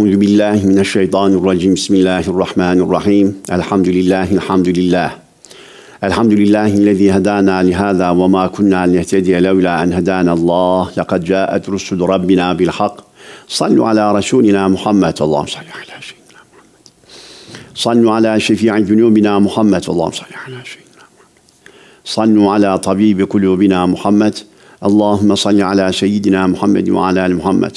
أعوذ بالله من الشيطان الرجيم بسم الله الرحمن الرحيم الحمد لله الحمد لله الحمد لله الذي هدانا لهذا وما كنا لنهتدي لولا أن هدانا الله لقد جاءت رسل ربنا بالحق صلوا على رسولنا محمد اللهم صل على سيدنا محمد صلوا على شفيع ذنوبنا محمد اللهم صل على سيدنا محمد صلوا على طبيب قلوبنا محمد اللهم صل على سيدنا محمد وعلى آل محمد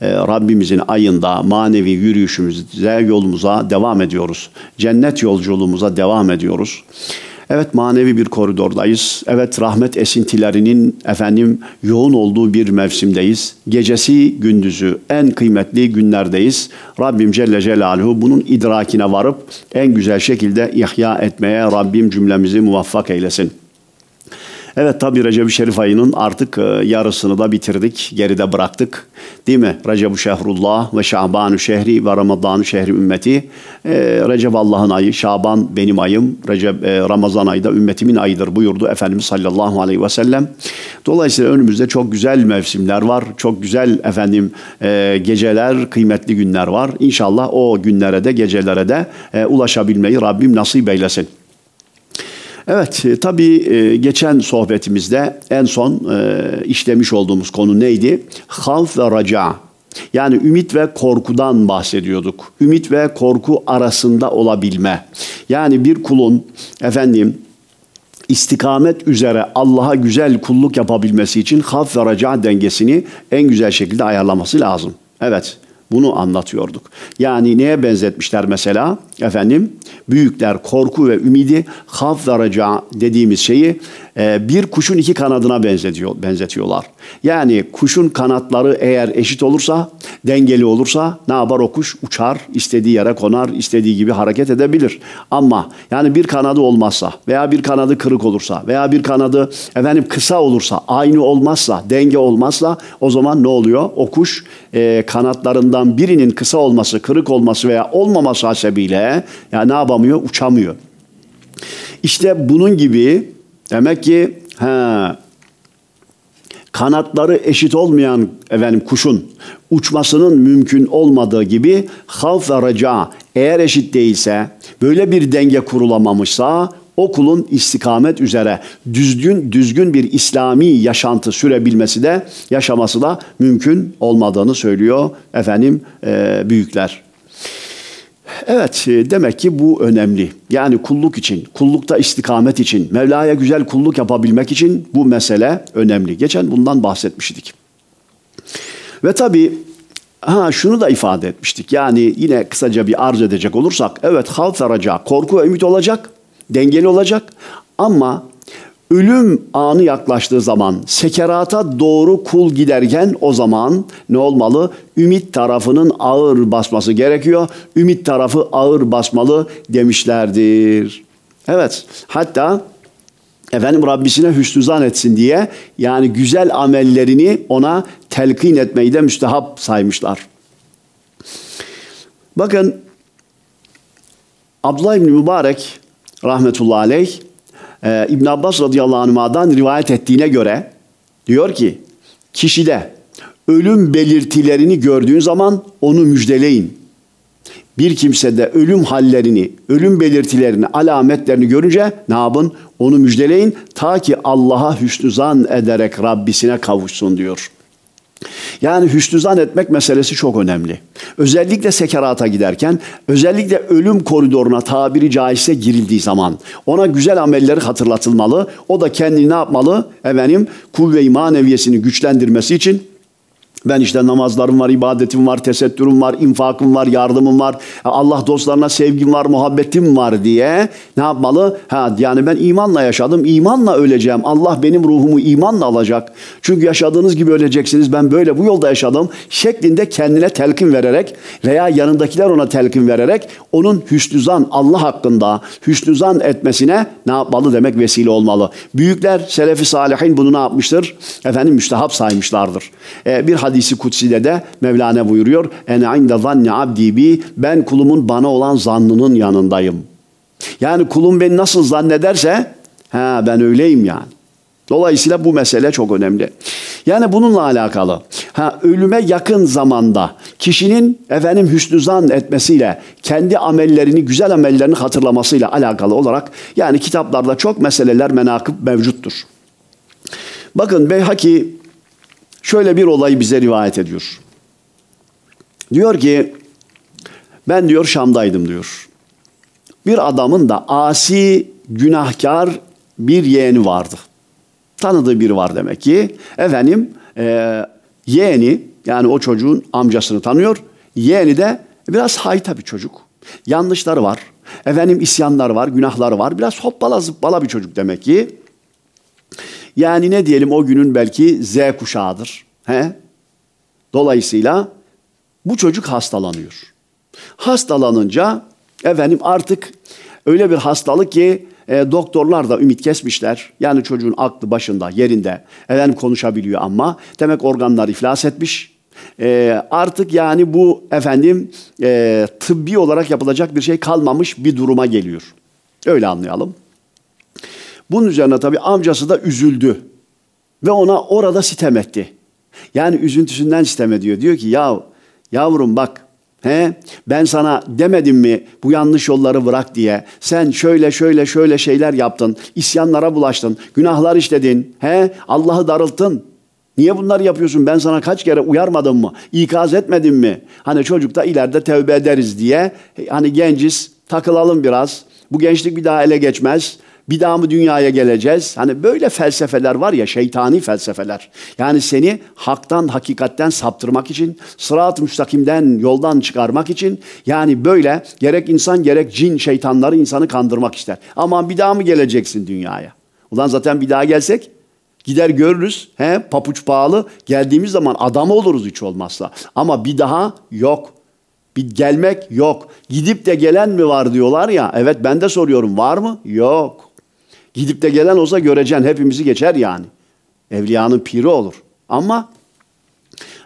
ee, Rabbimizin ayında manevi yürüyüşümüze, yolumuza devam ediyoruz. Cennet yolculuğumuza devam ediyoruz. Evet manevi bir koridordayız. Evet rahmet esintilerinin efendim yoğun olduğu bir mevsimdeyiz. Gecesi gündüzü en kıymetli günlerdeyiz. Rabbim Celle Celaluhu bunun idrakine varıp en güzel şekilde ihya etmeye Rabbim cümlemizi muvaffak eylesin. Evet tabi Recep-i Şerif ayının artık e, yarısını da bitirdik, geride bıraktık. Değil mi? Recep-i Şehrullah ve Şaban-ı Şehri ve Ramazan-ı Şehri ümmeti. E, Recep Allah'ın ayı, Şaban benim ayım, Recep e, Ramazan ayı da ümmetimin ayıdır buyurdu Efendimiz sallallahu aleyhi ve sellem. Dolayısıyla önümüzde çok güzel mevsimler var, çok güzel efendim e, geceler, kıymetli günler var. İnşallah o günlere de, gecelere de e, ulaşabilmeyi Rabbim nasip eylesin. Evet, e, tabii e, geçen sohbetimizde en son e, işlemiş olduğumuz konu neydi? Havf ve raca. Yani ümit ve korkudan bahsediyorduk. Ümit ve korku arasında olabilme. Yani bir kulun efendim istikamet üzere Allah'a güzel kulluk yapabilmesi için haf ve raca dengesini en güzel şekilde ayarlaması lazım. Evet. Bunu anlatıyorduk. Yani neye benzetmişler mesela? Efendim büyükler korku ve ümidi haf daraca dediğimiz şeyi ee, bir kuşun iki kanadına benzetiyor, benzetiyorlar. Yani kuşun kanatları eğer eşit olursa, dengeli olursa ne yapar o kuş? Uçar, istediği yere konar, istediği gibi hareket edebilir. Ama yani bir kanadı olmazsa veya bir kanadı kırık olursa veya bir kanadı efendim kısa olursa, aynı olmazsa, denge olmazsa o zaman ne oluyor? O kuş e, kanatlarından birinin kısa olması, kırık olması veya olmaması hasebiyle yani ne yapamıyor? Uçamıyor. İşte bunun gibi Demek ki he, kanatları eşit olmayan efendim kuşun uçmasının mümkün olmadığı gibi havf ve reca eğer eşit değilse böyle bir denge kurulamamışsa okulun istikamet üzere düzgün düzgün bir İslami yaşantı sürebilmesi de yaşaması da mümkün olmadığını söylüyor efendim e, büyükler. Evet e, demek ki bu önemli. Yani kulluk için, kullukta istikamet için, Mevla'ya güzel kulluk yapabilmek için bu mesele önemli. Geçen bundan bahsetmiştik. Ve tabii ha şunu da ifade etmiştik. Yani yine kısaca bir arz edecek olursak evet half verecek, korku ve ümit olacak, dengeli olacak ama ölüm anı yaklaştığı zaman sekerata doğru kul giderken o zaman ne olmalı? Ümit tarafının ağır basması gerekiyor. Ümit tarafı ağır basmalı demişlerdir. Evet hatta efendim Rabbisine hüsnü etsin diye yani güzel amellerini ona telkin etmeyi de müstehap saymışlar. Bakın Abdullah İbni Mübarek rahmetullahi aleyh e, İbn Abbas radıyallahu anh'dan rivayet ettiğine göre diyor ki kişide ölüm belirtilerini gördüğün zaman onu müjdeleyin. Bir kimsede ölüm hallerini, ölüm belirtilerini, alametlerini görünce ne yapın? Onu müjdeleyin ta ki Allah'a hüsnü zan ederek Rabbisine kavuşsun diyor. Yani hüsnü zan etmek meselesi çok önemli. Özellikle sekerata giderken, özellikle ölüm koridoruna tabiri caizse girildiği zaman ona güzel amelleri hatırlatılmalı. O da kendini ne yapmalı? Efendim kuvve-i maneviyesini güçlendirmesi için ben işte namazlarım var, ibadetim var, tesettürüm var, infakım var, yardımım var. Allah dostlarına sevgim var, muhabbetim var diye ne yapmalı? Ha yani ben imanla yaşadım, imanla öleceğim. Allah benim ruhumu imanla alacak. Çünkü yaşadığınız gibi öleceksiniz. Ben böyle bu yolda yaşadım şeklinde kendine telkin vererek veya yanındakiler ona telkin vererek onun hüsnüzan Allah hakkında hüsnüzan etmesine ne yapmalı demek vesile olmalı. Büyükler, selefi salihin bunu ne yapmıştır? Efendim müstehap saymışlardır. Ee, bir hadis hadisi Kutsi'de de Mevlana buyuruyor. Ene inde zanni abdi bi ben kulumun bana olan zannının yanındayım. Yani kulum beni nasıl zannederse ha ben öyleyim yani. Dolayısıyla bu mesele çok önemli. Yani bununla alakalı. Ha, ölüme yakın zamanda kişinin efendim hüsnü zan etmesiyle, kendi amellerini, güzel amellerini hatırlamasıyla alakalı olarak yani kitaplarda çok meseleler menakıb mevcuttur. Bakın Beyhaki şöyle bir olayı bize rivayet ediyor. Diyor ki ben diyor Şam'daydım diyor. Bir adamın da asi, günahkar bir yeğeni vardı. Tanıdığı biri var demek ki. Efendim e, yeğeni yani o çocuğun amcasını tanıyor. Yeğeni de biraz hayta bir çocuk. Yanlışları var. Efendim isyanlar var, günahlar var. Biraz hoppala zıppala bir çocuk demek ki. Yani ne diyelim o günün belki Z kuşağıdır. He? Dolayısıyla bu çocuk hastalanıyor. Hastalanınca efendim artık öyle bir hastalık ki e, doktorlar da ümit kesmişler. Yani çocuğun aklı başında, yerinde. Efendim konuşabiliyor ama demek organlar iflas etmiş. E, artık yani bu efendim e, tıbbi olarak yapılacak bir şey kalmamış bir duruma geliyor. Öyle anlayalım. Bunun üzerine tabii amcası da üzüldü ve ona orada sitem etti. Yani üzüntüsünden sitem ediyor. Diyor ki yav yavrum bak he, ben sana demedim mi bu yanlış yolları bırak diye. Sen şöyle şöyle şöyle şeyler yaptın. isyanlara bulaştın. Günahlar işledin. He, Allah'ı darılttın. Niye bunları yapıyorsun? Ben sana kaç kere uyarmadım mı? İkaz etmedim mi? Hani çocukta ileride tevbe ederiz diye. E, hani genciz takılalım biraz. Bu gençlik bir daha ele geçmez. Bir daha mı dünyaya geleceğiz? Hani böyle felsefeler var ya şeytani felsefeler. Yani seni haktan, hakikatten saptırmak için, sırat-ı müstakimden yoldan çıkarmak için yani böyle gerek insan gerek cin şeytanları insanı kandırmak ister. Aman bir daha mı geleceksin dünyaya? Ulan zaten bir daha gelsek Gider görürüz. He, papuç pahalı. Geldiğimiz zaman adam oluruz hiç olmazsa. Ama bir daha yok. Bir gelmek yok. Gidip de gelen mi var diyorlar ya. Evet ben de soruyorum var mı? Yok. Gidip de gelen olsa göreceğin hepimizi geçer yani. Evliyanın piri olur. Ama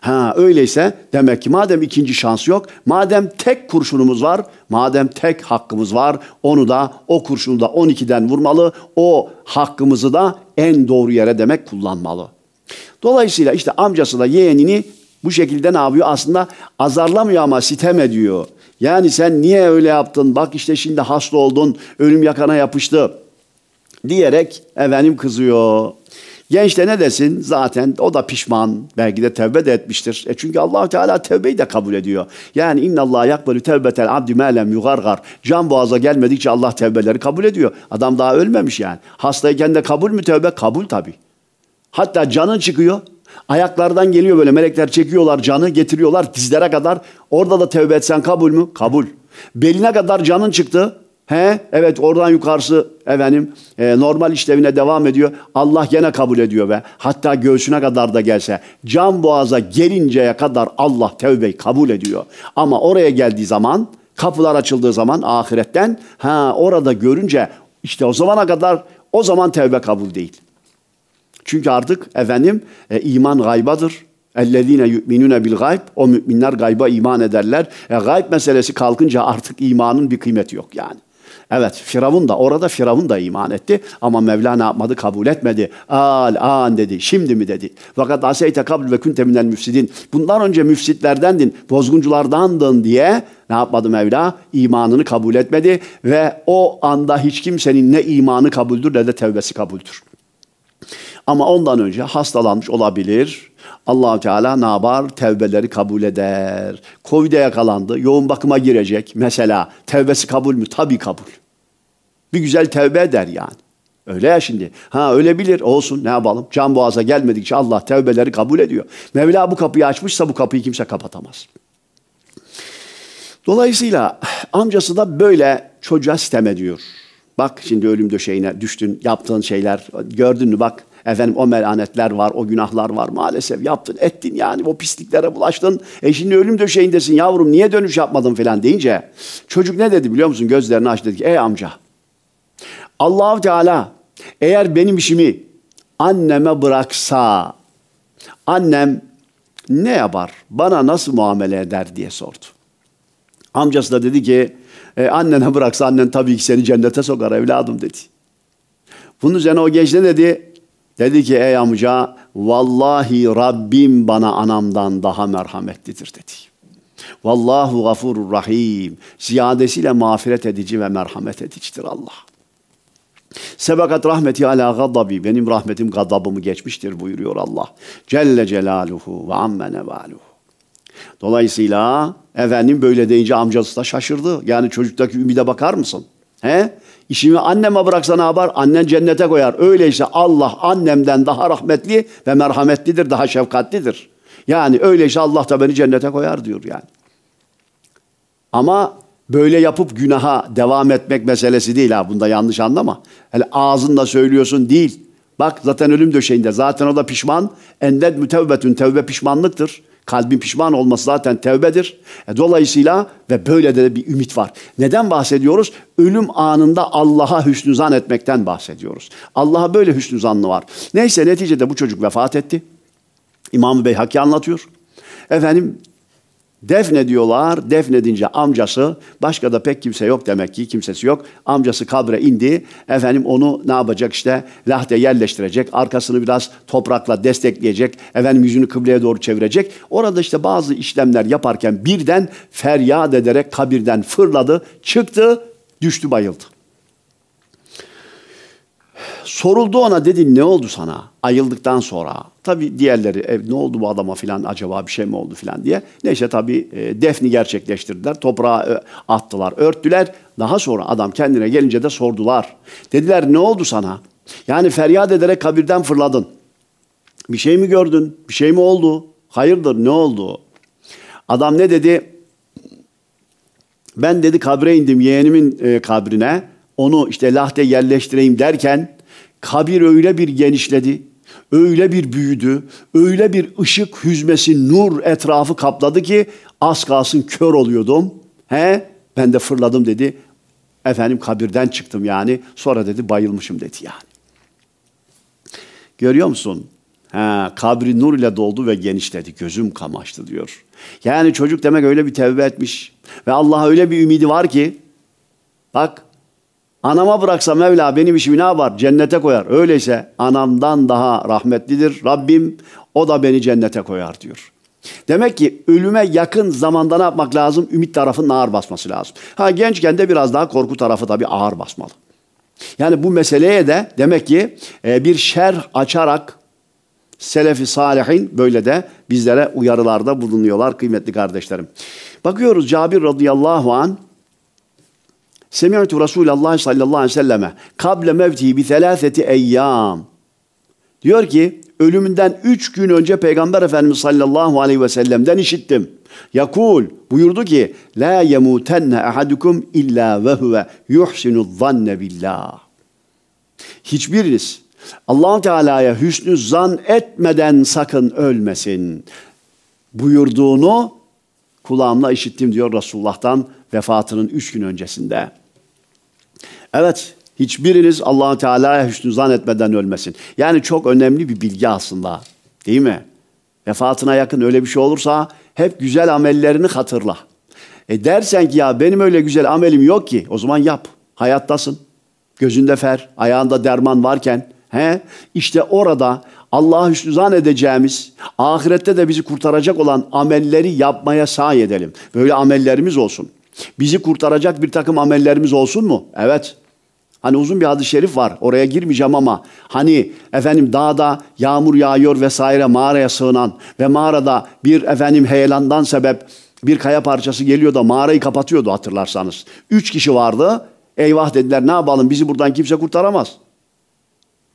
ha öyleyse demek ki madem ikinci şans yok, madem tek kurşunumuz var, madem tek hakkımız var, onu da o kurşunu da 12'den vurmalı, o hakkımızı da en doğru yere demek kullanmalı. Dolayısıyla işte amcası da yeğenini bu şekilde ne yapıyor? Aslında azarlamıyor ama sitem ediyor. Yani sen niye öyle yaptın? Bak işte şimdi hasta oldun, ölüm yakana yapıştı diyerek efendim kızıyor. Genç de ne desin? Zaten o da pişman. Belki de tevbe de etmiştir. E çünkü allah Teala tevbeyi de kabul ediyor. Yani inna Allah yakbelu tevbetel abdi melem yugargar. Can boğaza gelmedikçe Allah tevbeleri kabul ediyor. Adam daha ölmemiş yani. Hastayken de kabul mü tevbe? Kabul tabii. Hatta canın çıkıyor. Ayaklardan geliyor böyle melekler çekiyorlar canı getiriyorlar dizlere kadar. Orada da tevbe etsen kabul mü? Kabul. Beline kadar canın çıktı. He? Evet oradan yukarısı efendim e, normal işlevine devam ediyor. Allah gene kabul ediyor ve hatta göğsüne kadar da gelse can boğaza gelinceye kadar Allah tevbeyi kabul ediyor. Ama oraya geldiği zaman kapılar açıldığı zaman ahiretten ha orada görünce işte o zamana kadar o zaman tevbe kabul değil. Çünkü artık efendim e, iman gaybadır. Ellezine yu'minune bil gayb. O müminler gayba iman ederler. E, gayb meselesi kalkınca artık imanın bir kıymeti yok yani. Evet Firavun da orada Firavun da iman etti ama Mevlana yapmadı kabul etmedi. Al an dedi şimdi mi dedi. Fakat aseyte kabul ve kün minel müfsidin. Bundan önce müfsitlerdendin bozgunculardandın diye ne yapmadı Mevla? İmanını kabul etmedi ve o anda hiç kimsenin ne imanı kabuldür ne de tevbesi kabuldür. Ama ondan önce hastalanmış olabilir. allah Teala ne yapar? Tevbeleri kabul eder. Covid'e yakalandı. Yoğun bakıma girecek. Mesela tevbesi kabul mü? Tabii kabul. Bir güzel tevbe eder yani. Öyle ya şimdi. Ha öyle bilir. Olsun ne yapalım? Can boğaza gelmedikçe Allah tevbeleri kabul ediyor. Mevla bu kapıyı açmışsa bu kapıyı kimse kapatamaz. Dolayısıyla amcası da böyle çocuğa sitem ediyor. Bak şimdi ölüm döşeğine düştün, yaptığın şeyler gördün mü bak Efendim o melanetler var, o günahlar var maalesef. Yaptın, ettin yani o pisliklere bulaştın. E şimdi ölüm döşeğindesin yavrum niye dönüş yapmadın falan deyince çocuk ne dedi biliyor musun? Gözlerini açtı dedi ki ey amca allah Teala eğer benim işimi anneme bıraksa annem ne yapar? Bana nasıl muamele eder diye sordu. Amcası da dedi ki e, annene bıraksa annen tabii ki seni cennete sokar evladım dedi. Bunun üzerine o genç ne dedi? Dedi ki ey amca vallahi Rabbim bana anamdan daha merhametlidir dedi. Vallahu gafurur rahim. Ziyadesiyle mağfiret edici ve merhamet edicidir Allah. Sebekat rahmeti ala gaddabi. Benim rahmetim gadabımı geçmiştir buyuruyor Allah. Celle celaluhu ve amme nevaluhu. Dolayısıyla efendim böyle deyince amcası da şaşırdı. Yani çocuktaki ümide bakar mısın? He? İşimi anneme bıraksan haber annen cennete koyar. Öyleyse Allah annemden daha rahmetli ve merhametlidir, daha şefkatlidir. Yani öyleyse Allah da beni cennete koyar diyor yani. Ama böyle yapıp günaha devam etmek meselesi değil ha. Bunda yanlış anlama. Hele ağzınla söylüyorsun değil. Bak zaten ölüm döşeğinde. Zaten o da pişman. Ended mütevbetün tevbe pişmanlıktır. Kalbin pişman olması zaten tevbedir. E, dolayısıyla ve böyle de bir ümit var. Neden bahsediyoruz? Ölüm anında Allah'a hüsnü zan etmekten bahsediyoruz. Allah'a böyle hüsnü zanlı var. Neyse neticede bu çocuk vefat etti. i̇mam bey Beyhaki anlatıyor. Efendim Defne diyorlar. Defne deyince amcası, başka da pek kimse yok demek ki, kimsesi yok. Amcası kabre indi. Efendim onu ne yapacak işte? Lahte yerleştirecek. Arkasını biraz toprakla destekleyecek. Efendim yüzünü kıbleye doğru çevirecek. Orada işte bazı işlemler yaparken birden feryat ederek kabirden fırladı, çıktı, düştü bayıldı. Soruldu ona dedim ne oldu sana ayıldıktan sonra. Tabi diğerleri ev ne oldu bu adama filan acaba bir şey mi oldu filan diye. Neyse tabi e, defni gerçekleştirdiler. Toprağa e, attılar, örttüler. Daha sonra adam kendine gelince de sordular. Dediler ne oldu sana? Yani feryat ederek kabirden fırladın. Bir şey mi gördün? Bir şey mi oldu? Hayırdır ne oldu? Adam ne dedi? Ben dedi kabre indim yeğenimin e, kabrine onu işte lahte yerleştireyim derken kabir öyle bir genişledi, öyle bir büyüdü, öyle bir ışık hüzmesi, nur etrafı kapladı ki az kalsın kör oluyordum. He? Ben de fırladım dedi. Efendim kabirden çıktım yani. Sonra dedi bayılmışım dedi yani. Görüyor musun? Ha, kabri nur ile doldu ve genişledi. Gözüm kamaştı diyor. Yani çocuk demek öyle bir tevbe etmiş. Ve Allah'a öyle bir ümidi var ki bak Anama bıraksa Mevla benim işimi ne yapar? Cennete koyar. Öyleyse anamdan daha rahmetlidir Rabbim. O da beni cennete koyar diyor. Demek ki ölüme yakın zamanda ne yapmak lazım? Ümit tarafının ağır basması lazım. Ha gençken de biraz daha korku tarafı da bir ağır basmalı. Yani bu meseleye de demek ki e, bir şer açarak Selefi Salihin böyle de bizlere uyarılarda bulunuyorlar kıymetli kardeşlerim. Bakıyoruz Cabir radıyallahu an Semi'tu Resulallah sallallahu aleyhi ve selleme kable mevtihi bi selâseti eyyâm. Diyor ki ölümünden üç gün önce Peygamber Efendimiz sallallahu aleyhi ve sellem'den işittim. Yakul buyurdu ki La yemutenne ahadukum illa ve huve yuhsinu zanne billah. Hiçbiriniz allah Teala'ya hüsnü zan etmeden sakın ölmesin buyurduğunu kulağımla işittim diyor Resulullah'tan vefatının üç gün öncesinde. Evet hiçbiriniz allah Teala'ya hüsnü zan etmeden ölmesin. Yani çok önemli bir bilgi aslında değil mi? Vefatına yakın öyle bir şey olursa hep güzel amellerini hatırla. E dersen ki ya benim öyle güzel amelim yok ki o zaman yap. Hayattasın. Gözünde fer, ayağında derman varken he İşte orada Allah'a hüsnü edeceğimiz, ahirette de bizi kurtaracak olan amelleri yapmaya sahi edelim. Böyle amellerimiz olsun. Bizi kurtaracak bir takım amellerimiz olsun mu? Evet. Hani uzun bir hadis-i şerif var. Oraya girmeyeceğim ama hani efendim dağda yağmur yağıyor vesaire mağaraya sığınan ve mağarada bir efendim heyelandan sebep bir kaya parçası geliyor da mağarayı kapatıyordu hatırlarsanız. Üç kişi vardı. Eyvah dediler ne yapalım bizi buradan kimse kurtaramaz.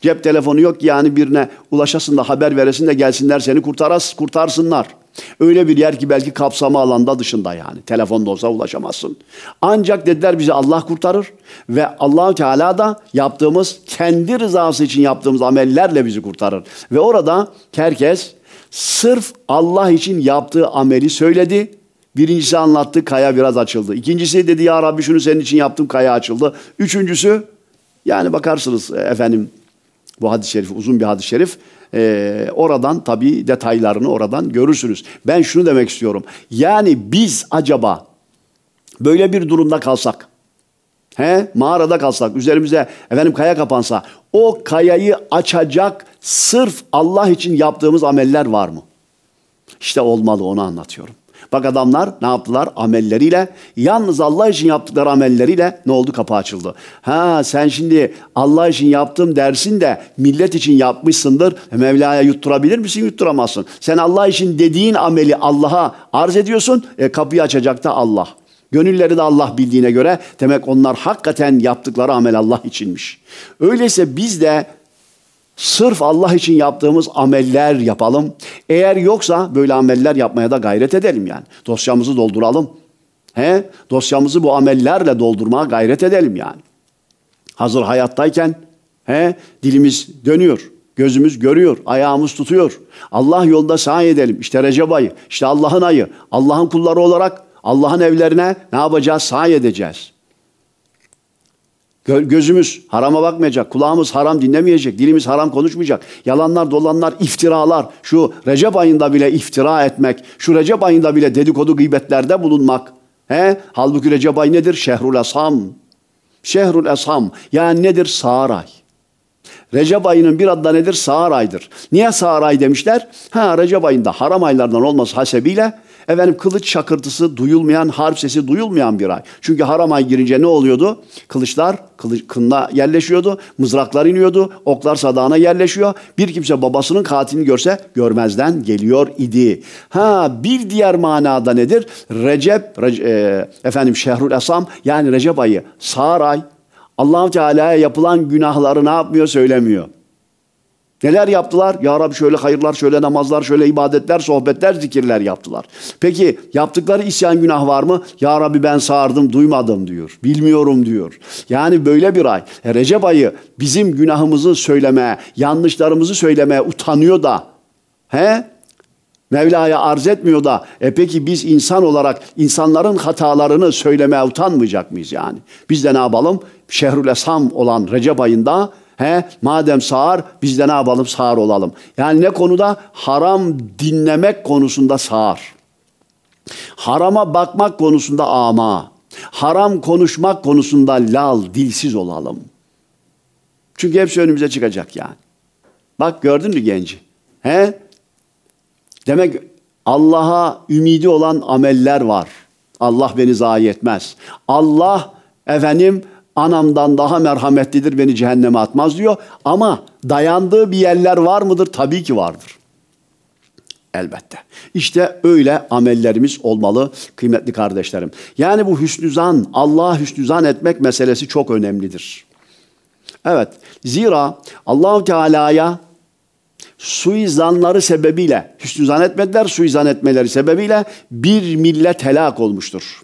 Cep telefonu yok yani birine ulaşasın da haber veresin de gelsinler seni kurtaras, kurtarsınlar. Öyle bir yer ki belki kapsama alanda dışında yani. Telefonda olsa ulaşamazsın. Ancak dediler bizi Allah kurtarır ve allah Teala da yaptığımız kendi rızası için yaptığımız amellerle bizi kurtarır. Ve orada herkes sırf Allah için yaptığı ameli söyledi. Birincisi anlattı, kaya biraz açıldı. İkincisi dedi ya Rabbi şunu senin için yaptım, kaya açıldı. Üçüncüsü yani bakarsınız e, efendim bu hadis-i şerif uzun bir hadis-i şerif. E, oradan tabii detaylarını oradan görürsünüz. Ben şunu demek istiyorum. Yani biz acaba böyle bir durumda kalsak, he, mağarada kalsak, üzerimize efendim kaya kapansa, o kayayı açacak sırf Allah için yaptığımız ameller var mı? İşte olmalı onu anlatıyorum. Bak adamlar ne yaptılar? Amelleriyle, yalnız Allah için yaptıkları amelleriyle ne oldu? Kapı açıldı. Ha sen şimdi Allah için yaptığım dersin de millet için yapmışsındır. Mevla'ya yutturabilir misin? Yutturamazsın. Sen Allah için dediğin ameli Allah'a arz ediyorsun. E, kapıyı açacak da Allah. Gönülleri de Allah bildiğine göre demek onlar hakikaten yaptıkları amel Allah içinmiş. Öyleyse biz de Sırf Allah için yaptığımız ameller yapalım. Eğer yoksa böyle ameller yapmaya da gayret edelim yani. Dosyamızı dolduralım. He? Dosyamızı bu amellerle doldurmaya gayret edelim yani. Hazır hayattayken he? dilimiz dönüyor. Gözümüz görüyor, ayağımız tutuyor. Allah yolda sahi edelim. İşte Recep ayı, işte Allah'ın ayı. Allah'ın kulları olarak Allah'ın evlerine ne yapacağız? Sahi edeceğiz. Gözümüz harama bakmayacak, kulağımız haram dinlemeyecek, dilimiz haram konuşmayacak. Yalanlar, dolanlar, iftiralar, şu Recep ayında bile iftira etmek, şu Recep ayında bile dedikodu gıybetlerde bulunmak. He? Halbuki Recep ayı nedir? Şehrul Esam. Şehrul Esam. Yani nedir? Sağır ay. Recep ayının bir adı nedir? Sağır aydır. Niye sağır ay demişler? Ha Recep ayında haram aylardan olması hasebiyle Efendim kılıç çakırtısı duyulmayan, harp sesi duyulmayan bir ay. Çünkü haram ay girince ne oluyordu? Kılıçlar kılıç, kınla yerleşiyordu, mızraklar iniyordu, oklar sadağına yerleşiyor. Bir kimse babasının katilini görse görmezden geliyor idi. Ha bir diğer manada nedir? Recep, Rece, e, efendim Şehrül Esam yani Recep ayı, sağır ay. allah Teala'ya yapılan günahları ne yapmıyor söylemiyor. Neler yaptılar? Ya Rabbi şöyle hayırlar, şöyle namazlar, şöyle ibadetler, sohbetler, zikirler yaptılar. Peki yaptıkları isyan günah var mı? Ya Rabbi ben sağırdım, duymadım diyor. Bilmiyorum diyor. Yani böyle bir ay. E, Recep ayı bizim günahımızı söylemeye, yanlışlarımızı söylemeye utanıyor da. He? Mevla'ya arz etmiyor da e peki biz insan olarak insanların hatalarını söylemeye utanmayacak mıyız yani? Biz de ne yapalım? Şehrül Esam olan Recep ayında He, madem sağır biz de ne yapalım sağır olalım. Yani ne konuda? Haram dinlemek konusunda sağır. Harama bakmak konusunda ama. Haram konuşmak konusunda lal, dilsiz olalım. Çünkü hepsi önümüze çıkacak yani. Bak gördün mü genci? He? Demek Allah'a ümidi olan ameller var. Allah beni zayi etmez. Allah efendim anamdan daha merhametlidir beni cehenneme atmaz diyor. Ama dayandığı bir yerler var mıdır? Tabii ki vardır. Elbette. İşte öyle amellerimiz olmalı kıymetli kardeşlerim. Yani bu hüsnüzan, Allah'a hüsnüzan etmek meselesi çok önemlidir. Evet. Zira Allahu Teala'ya suizanları sebebiyle, hüsnüzan etmediler, suizan etmeleri sebebiyle bir millet helak olmuştur.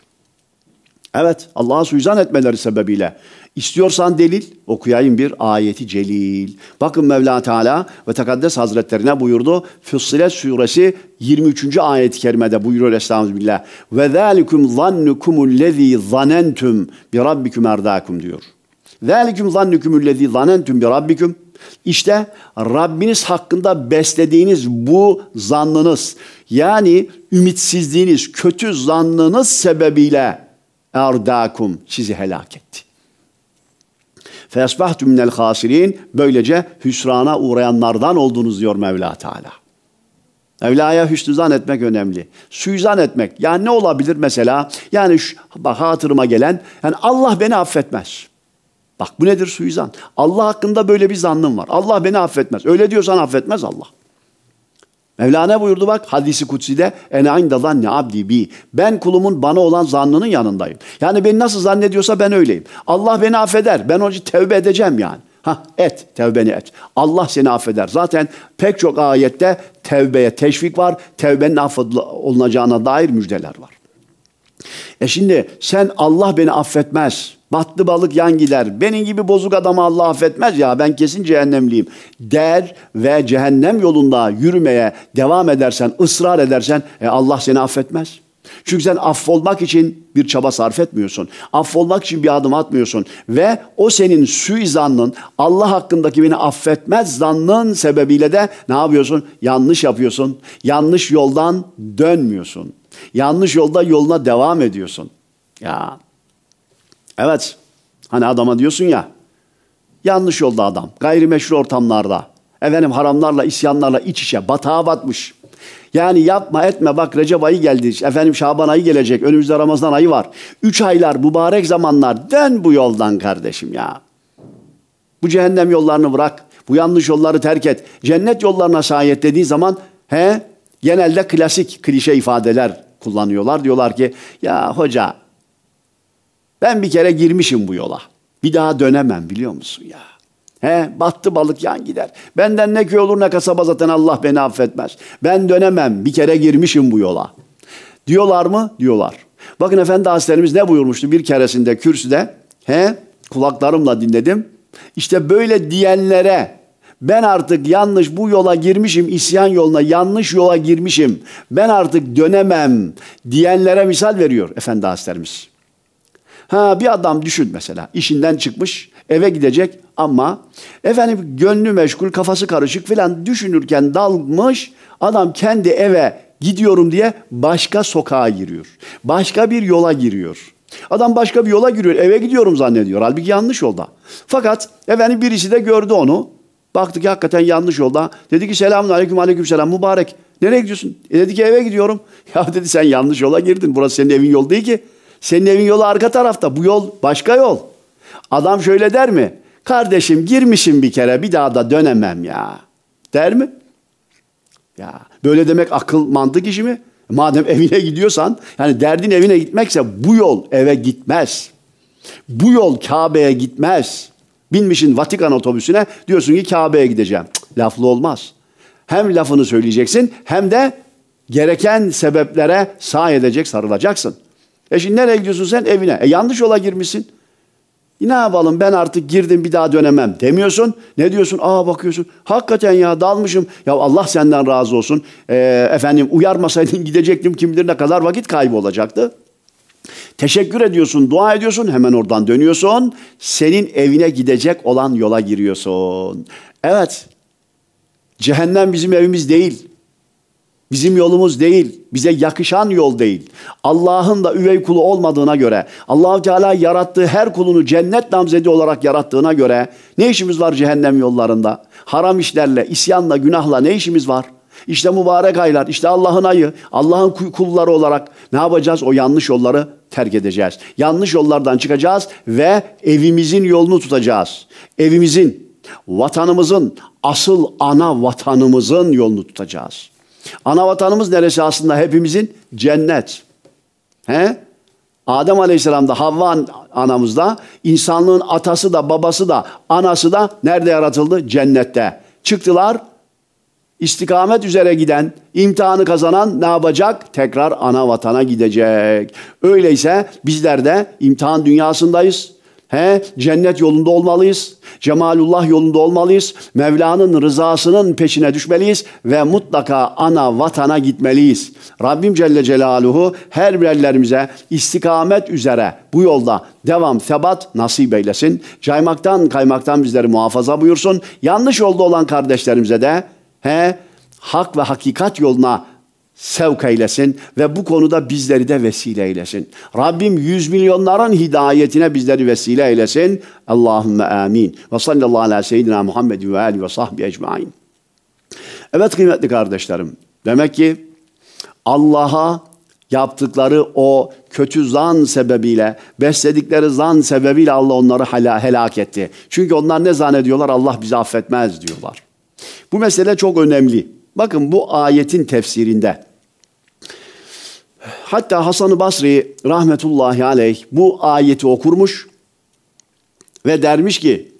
Evet Allah'a suizan etmeleri sebebiyle. İstiyorsan delil okuyayım bir ayeti celil. Bakın Mevla Teala ve Tekaddes Hazretlerine buyurdu. Fussilet suresi 23. ayet-i kerimede buyuruyor Estağfirullah. Ve zâlikum zannukumul lezî zanentüm, bi Rabbiküm erdâkum diyor. Zâlikum zannukumul lezî zanentüm, bi Rabbiküm. İşte Rabbiniz hakkında beslediğiniz bu zannınız yani ümitsizliğiniz, kötü zannınız sebebiyle erdakum sizi helak etti. Fesbahtu minel hasirin böylece hüsrana uğrayanlardan oldunuz diyor Mevla Teala. Mevla'ya hüsnü zan etmek önemli. Suizan etmek. Yani ne olabilir mesela? Yani şu, bak hatırıma gelen yani Allah beni affetmez. Bak bu nedir suizan? Allah hakkında böyle bir zannım var. Allah beni affetmez. Öyle diyorsan affetmez Allah. Mevlana buyurdu bak hadisi kutside ene indadan ne abdi bi. Ben kulumun bana olan zannının yanındayım. Yani beni nasıl zannediyorsa ben öyleyim. Allah beni affeder. Ben onun için tevbe edeceğim yani. Ha et tevbeni et. Allah seni affeder. Zaten pek çok ayette tevbeye teşvik var. Tevbenin affolunacağına dair müjdeler var. E şimdi sen Allah beni affetmez Battı balık yan gider. Benim gibi bozuk adamı Allah affetmez ya ben kesin cehennemliyim der ve cehennem yolunda yürümeye devam edersen, ısrar edersen e, Allah seni affetmez. Çünkü sen affolmak için bir çaba sarf etmiyorsun. Affolmak için bir adım atmıyorsun. Ve o senin suizanın, Allah hakkındaki beni affetmez zannın sebebiyle de ne yapıyorsun? Yanlış yapıyorsun. Yanlış yoldan dönmüyorsun. Yanlış yolda yoluna devam ediyorsun. Ya Evet. Hani adama diyorsun ya. Yanlış yolda adam. Gayrimeşru ortamlarda. Efendim haramlarla, isyanlarla iç içe batağa batmış. Yani yapma etme bak Recep ayı geldi. Efendim Şaban ayı gelecek. Önümüzde Ramazan ayı var. Üç aylar mübarek zamanlar. Den bu yoldan kardeşim ya. Bu cehennem yollarını bırak. Bu yanlış yolları terk et. Cennet yollarına sayet dediği zaman he genelde klasik klişe ifadeler kullanıyorlar. Diyorlar ki ya hoca ben bir kere girmişim bu yola. Bir daha dönemem biliyor musun ya? He, battı balık yan gider. Benden ne köy olur ne kasaba zaten Allah beni affetmez. Ben dönemem. Bir kere girmişim bu yola. Diyorlar mı? Diyorlar. Bakın Efendi Hazretlerimiz ne buyurmuştu bir keresinde kürsüde? He, kulaklarımla dinledim. İşte böyle diyenlere ben artık yanlış bu yola girmişim, isyan yoluna, yanlış yola girmişim. Ben artık dönemem diyenlere misal veriyor Efendi Hazretlerimiz. Ha bir adam düşün mesela işinden çıkmış eve gidecek ama efendim gönlü meşgul kafası karışık filan düşünürken dalmış adam kendi eve gidiyorum diye başka sokağa giriyor. Başka bir yola giriyor. Adam başka bir yola giriyor. Eve gidiyorum zannediyor. Halbuki yanlış yolda. Fakat efendim birisi de gördü onu. Baktı ki hakikaten yanlış yolda. Dedi ki selamun aleyküm aleyküm selam mübarek. Nereye gidiyorsun? E dedi ki eve gidiyorum. Ya dedi sen yanlış yola girdin. Burası senin evin yol değil ki. Senin evin yolu arka tarafta. Bu yol başka yol. Adam şöyle der mi? Kardeşim girmişim bir kere bir daha da dönemem ya. Der mi? Ya böyle demek akıl mantık işi mi? Madem evine gidiyorsan yani derdin evine gitmekse bu yol eve gitmez. Bu yol Kabe'ye gitmez. Binmişin Vatikan otobüsüne diyorsun ki Kabe'ye gideceğim. laflı olmaz. Hem lafını söyleyeceksin hem de gereken sebeplere sağ edecek sarılacaksın.'' E şimdi nereye gidiyorsun sen? Evine. E yanlış yola girmişsin. E ne yapalım ben artık girdim bir daha dönemem demiyorsun. Ne diyorsun? Aa bakıyorsun. Hakikaten ya dalmışım. Ya Allah senden razı olsun. E, efendim uyarmasaydın gidecektim kim bilir ne kadar vakit kaybı olacaktı. Teşekkür ediyorsun, dua ediyorsun, hemen oradan dönüyorsun. Senin evine gidecek olan yola giriyorsun. Evet, cehennem bizim evimiz değil. Bizim yolumuz değil, bize yakışan yol değil. Allah'ın da üvey kulu olmadığına göre, allah Teala yarattığı her kulunu cennet namzedi olarak yarattığına göre ne işimiz var cehennem yollarında? Haram işlerle, isyanla, günahla ne işimiz var? İşte mübarek aylar, işte Allah'ın ayı, Allah'ın kulları olarak ne yapacağız? O yanlış yolları terk edeceğiz. Yanlış yollardan çıkacağız ve evimizin yolunu tutacağız. Evimizin, vatanımızın, asıl ana vatanımızın yolunu tutacağız.'' Ana vatanımız neresi aslında hepimizin? Cennet. He? Adem Aleyhisselam da Havva anamız da, insanlığın atası da babası da anası da nerede yaratıldı? Cennette. Çıktılar istikamet üzere giden, imtihanı kazanan ne yapacak? Tekrar ana vatana gidecek. Öyleyse bizler de imtihan dünyasındayız. He, cennet yolunda olmalıyız. Cemalullah yolunda olmalıyız. Mevla'nın rızasının peşine düşmeliyiz ve mutlaka ana vatana gitmeliyiz. Rabbim Celle Celaluhu her birerlerimize istikamet üzere bu yolda devam, sebat nasip eylesin. Caymaktan, kaymaktan bizleri muhafaza buyursun. Yanlış yolda olan kardeşlerimize de he, hak ve hakikat yoluna sevk eylesin ve bu konuda bizleri de vesile eylesin. Rabbim yüz milyonların hidayetine bizleri vesile eylesin. Allahümme amin. Ve sallallahu ala seyyidina Muhammed ve alihi ve sahbi ecmain. Evet kıymetli kardeşlerim. Demek ki Allah'a yaptıkları o kötü zan sebebiyle, besledikleri zan sebebiyle Allah onları helak etti. Çünkü onlar ne zannediyorlar? Allah bizi affetmez diyorlar. Bu mesele çok önemli. Bakın bu ayetin tefsirinde Hatta Hasan-ı Basri rahmetullahi aleyh bu ayeti okurmuş ve dermiş ki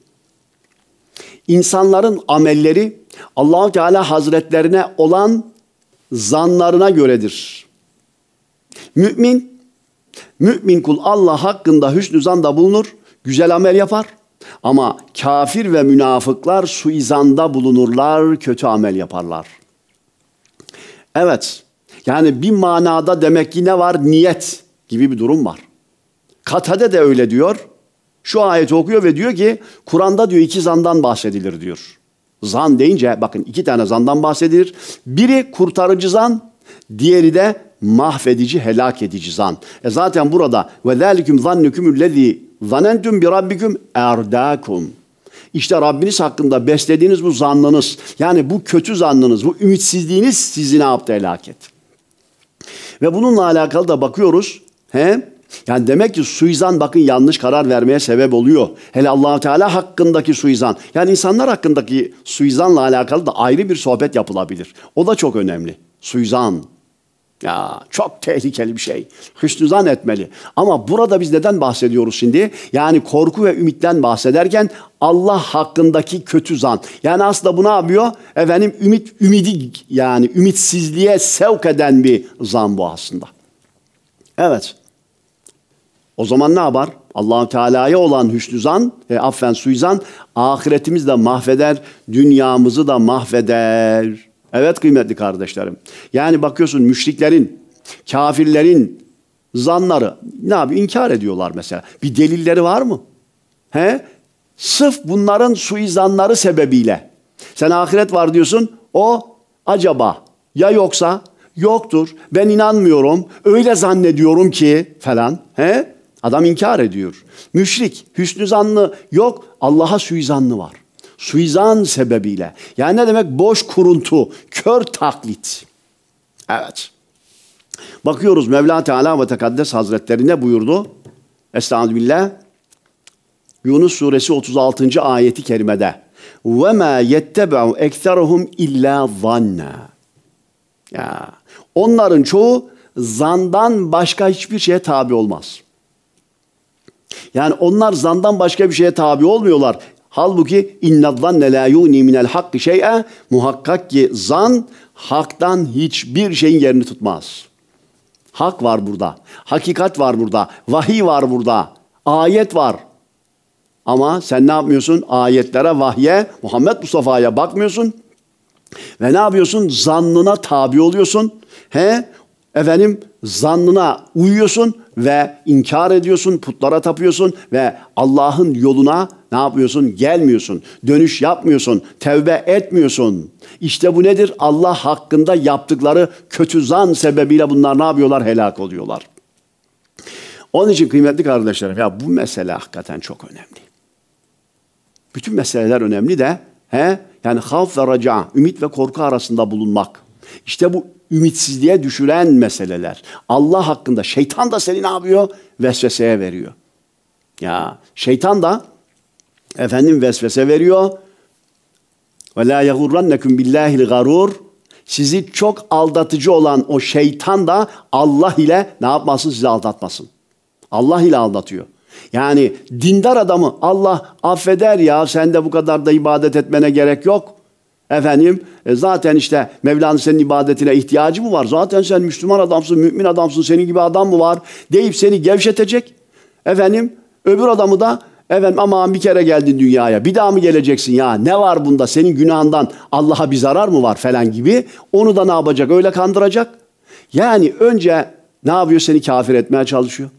insanların amelleri Allahu Teala Hazretlerine olan zanlarına göredir. Mümin mümin kul Allah hakkında hüsnü zanda bulunur, güzel amel yapar ama kafir ve münafıklar suizanda bulunurlar, kötü amel yaparlar. Evet. Yani bir manada demek ki ne var? Niyet gibi bir durum var. Katade de öyle diyor. Şu ayeti okuyor ve diyor ki Kur'an'da diyor iki zandan bahsedilir diyor. Zan deyince bakın iki tane zandan bahsedilir. Biri kurtarıcı zan, diğeri de mahvedici, helak edici zan. E zaten burada ve zalikum zannukum allazi zanentum bi rabbikum erdakum. İşte Rabbiniz hakkında beslediğiniz bu zannınız, yani bu kötü zannınız, bu ümitsizliğiniz sizi ne yaptı helak etti. Ve bununla alakalı da bakıyoruz. He? Yani demek ki suizan bakın yanlış karar vermeye sebep oluyor. Hele allah Teala hakkındaki suizan. Yani insanlar hakkındaki suizanla alakalı da ayrı bir sohbet yapılabilir. O da çok önemli. Suizan. Ya çok tehlikeli bir şey. Hüsnü zan etmeli. Ama burada biz neden bahsediyoruz şimdi? Yani korku ve ümitten bahsederken Allah hakkındaki kötü zan. Yani aslında bu ne yapıyor? Efendim ümit ümidi yani ümitsizliğe sevk eden bir zan bu aslında. Evet. O zaman ne yapar? Allah Teala'ya olan hüsnü zan, e, affen suizan ahiretimizi de mahveder, dünyamızı da mahveder. Evet kıymetli kardeşlerim. Yani bakıyorsun müşriklerin, kafirlerin zanları ne yapıyor? İnkar ediyorlar mesela. Bir delilleri var mı? He? Sırf bunların suizanları sebebiyle. Sen ahiret var diyorsun. O acaba ya yoksa yoktur. Ben inanmıyorum. Öyle zannediyorum ki falan. He? Adam inkar ediyor. Müşrik, hüsnü zanlı yok. Allah'a suizanlı var. Suizan sebebiyle. Yani ne demek? Boş kuruntu, kör taklit. Evet. Bakıyoruz Mevla Teala ve Tekaddes Hazretleri ne buyurdu? Estağfirullah. Yunus suresi 36. ayeti kerimede. Ve ma yettebu ekseruhum illa zanna. Ya. Onların çoğu zandan başka hiçbir şeye tabi olmaz. Yani onlar zandan başka bir şeye tabi olmuyorlar. Halbuki inna zanne la yuni minel hakki şey'e muhakkak ki zan haktan hiçbir şeyin yerini tutmaz. Hak var burada. Hakikat var burada. Vahiy var burada. Ayet var. Ama sen ne yapmıyorsun? Ayetlere, vahye, Muhammed Mustafa'ya bakmıyorsun. Ve ne yapıyorsun? Zannına tabi oluyorsun. He? efendim zannına uyuyorsun ve inkar ediyorsun, putlara tapıyorsun ve Allah'ın yoluna ne yapıyorsun? Gelmiyorsun. Dönüş yapmıyorsun. Tevbe etmiyorsun. İşte bu nedir? Allah hakkında yaptıkları kötü zan sebebiyle bunlar ne yapıyorlar? Helak oluyorlar. Onun için kıymetli kardeşlerim ya bu mesele hakikaten çok önemli. Bütün meseleler önemli de he? Yani havf ve raca, ümit ve korku arasında bulunmak. İşte bu ümitsizliğe düşüren meseleler. Allah hakkında şeytan da seni ne yapıyor? Vesveseye veriyor. Ya şeytan da efendim vesvese veriyor. Ve la yagurrannekum billahil garur. Sizi çok aldatıcı olan o şeytan da Allah ile ne yapmasın? Sizi aldatmasın. Allah ile aldatıyor. Yani dindar adamı Allah affeder ya sen de bu kadar da ibadet etmene gerek yok. Efendim e, zaten işte Mevla'nın senin ibadetine ihtiyacı mı var? Zaten sen Müslüman adamsın, mümin adamsın, senin gibi adam mı var? Deyip seni gevşetecek. Efendim öbür adamı da efendim aman bir kere geldin dünyaya bir daha mı geleceksin ya ne var bunda senin günahından Allah'a bir zarar mı var falan gibi. Onu da ne yapacak öyle kandıracak. Yani önce ne yapıyor seni kafir etmeye çalışıyor.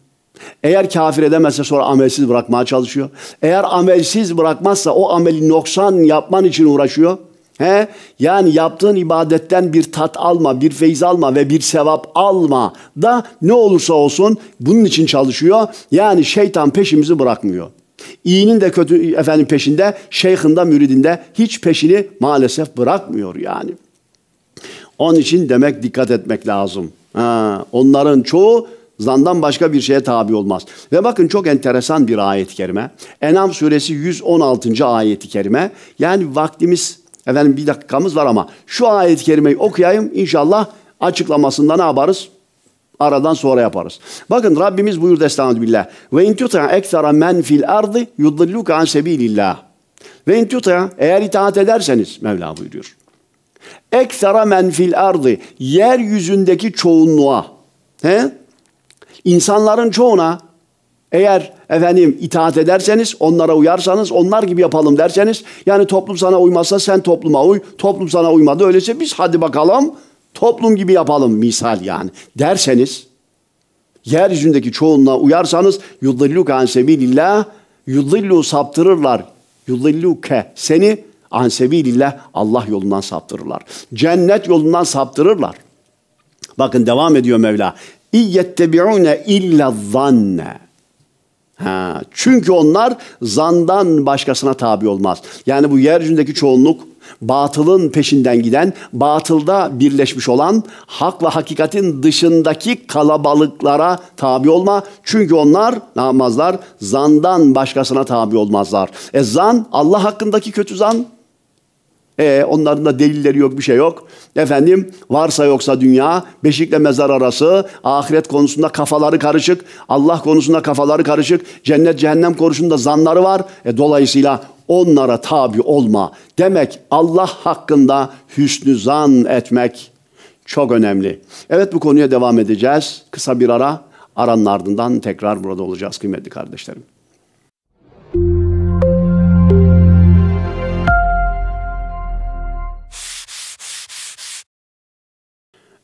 Eğer kafir edemezse sonra amelsiz bırakmaya çalışıyor. Eğer amelsiz bırakmazsa o ameli noksan yapman için uğraşıyor. He? Yani yaptığın ibadetten bir tat alma, bir feyz alma ve bir sevap alma da ne olursa olsun bunun için çalışıyor. Yani şeytan peşimizi bırakmıyor. İyinin de kötü efendim peşinde, şeyhin de müridinde hiç peşini maalesef bırakmıyor yani. Onun için demek dikkat etmek lazım. Ha, onların çoğu zandan başka bir şeye tabi olmaz. Ve bakın çok enteresan bir ayet-i kerime. Enam suresi 116. ayeti kerime. Yani vaktimiz Efendim bir dakikamız var ama şu ayet-i kerimeyi okuyayım inşallah açıklamasında ne yaparız? Aradan sonra yaparız. Bakın Rabbimiz buyurdu Estağfirullah. Ve in tut'a ekstra men fil ardı yudilluka an sebilillah. Ve in tut'a eğer itaat ederseniz Mevla buyuruyor. Ekstra men fil ardı yeryüzündeki çoğunluğa he? insanların çoğuna eğer efendim itaat ederseniz, onlara uyarsanız, onlar gibi yapalım derseniz, yani toplum sana uymazsa sen topluma uy, toplum sana uymadı öyleyse biz hadi bakalım toplum gibi yapalım misal yani derseniz, yeryüzündeki çoğunluğa uyarsanız yudilluk an sebilillah, yudillu saptırırlar, ke seni an sebilillah Allah yolundan saptırırlar. Cennet yolundan saptırırlar. Bakın devam ediyor Mevla. İyettebi'une illa zanne. Ha, çünkü onlar zandan başkasına tabi olmaz. Yani bu yeryüzündeki çoğunluk batılın peşinden giden, batılda birleşmiş olan, hak ve hakikatin dışındaki kalabalıklara tabi olma. Çünkü onlar namazlar Zandan başkasına tabi olmazlar. E zan, Allah hakkındaki kötü zan, e, onların da delilleri yok, bir şey yok. Efendim varsa yoksa dünya, beşikle mezar arası, ahiret konusunda kafaları karışık, Allah konusunda kafaları karışık, cennet cehennem konusunda zanları var. E, dolayısıyla onlara tabi olma. Demek Allah hakkında hüsnü zan etmek çok önemli. Evet bu konuya devam edeceğiz. Kısa bir ara. Aranın ardından tekrar burada olacağız kıymetli kardeşlerim.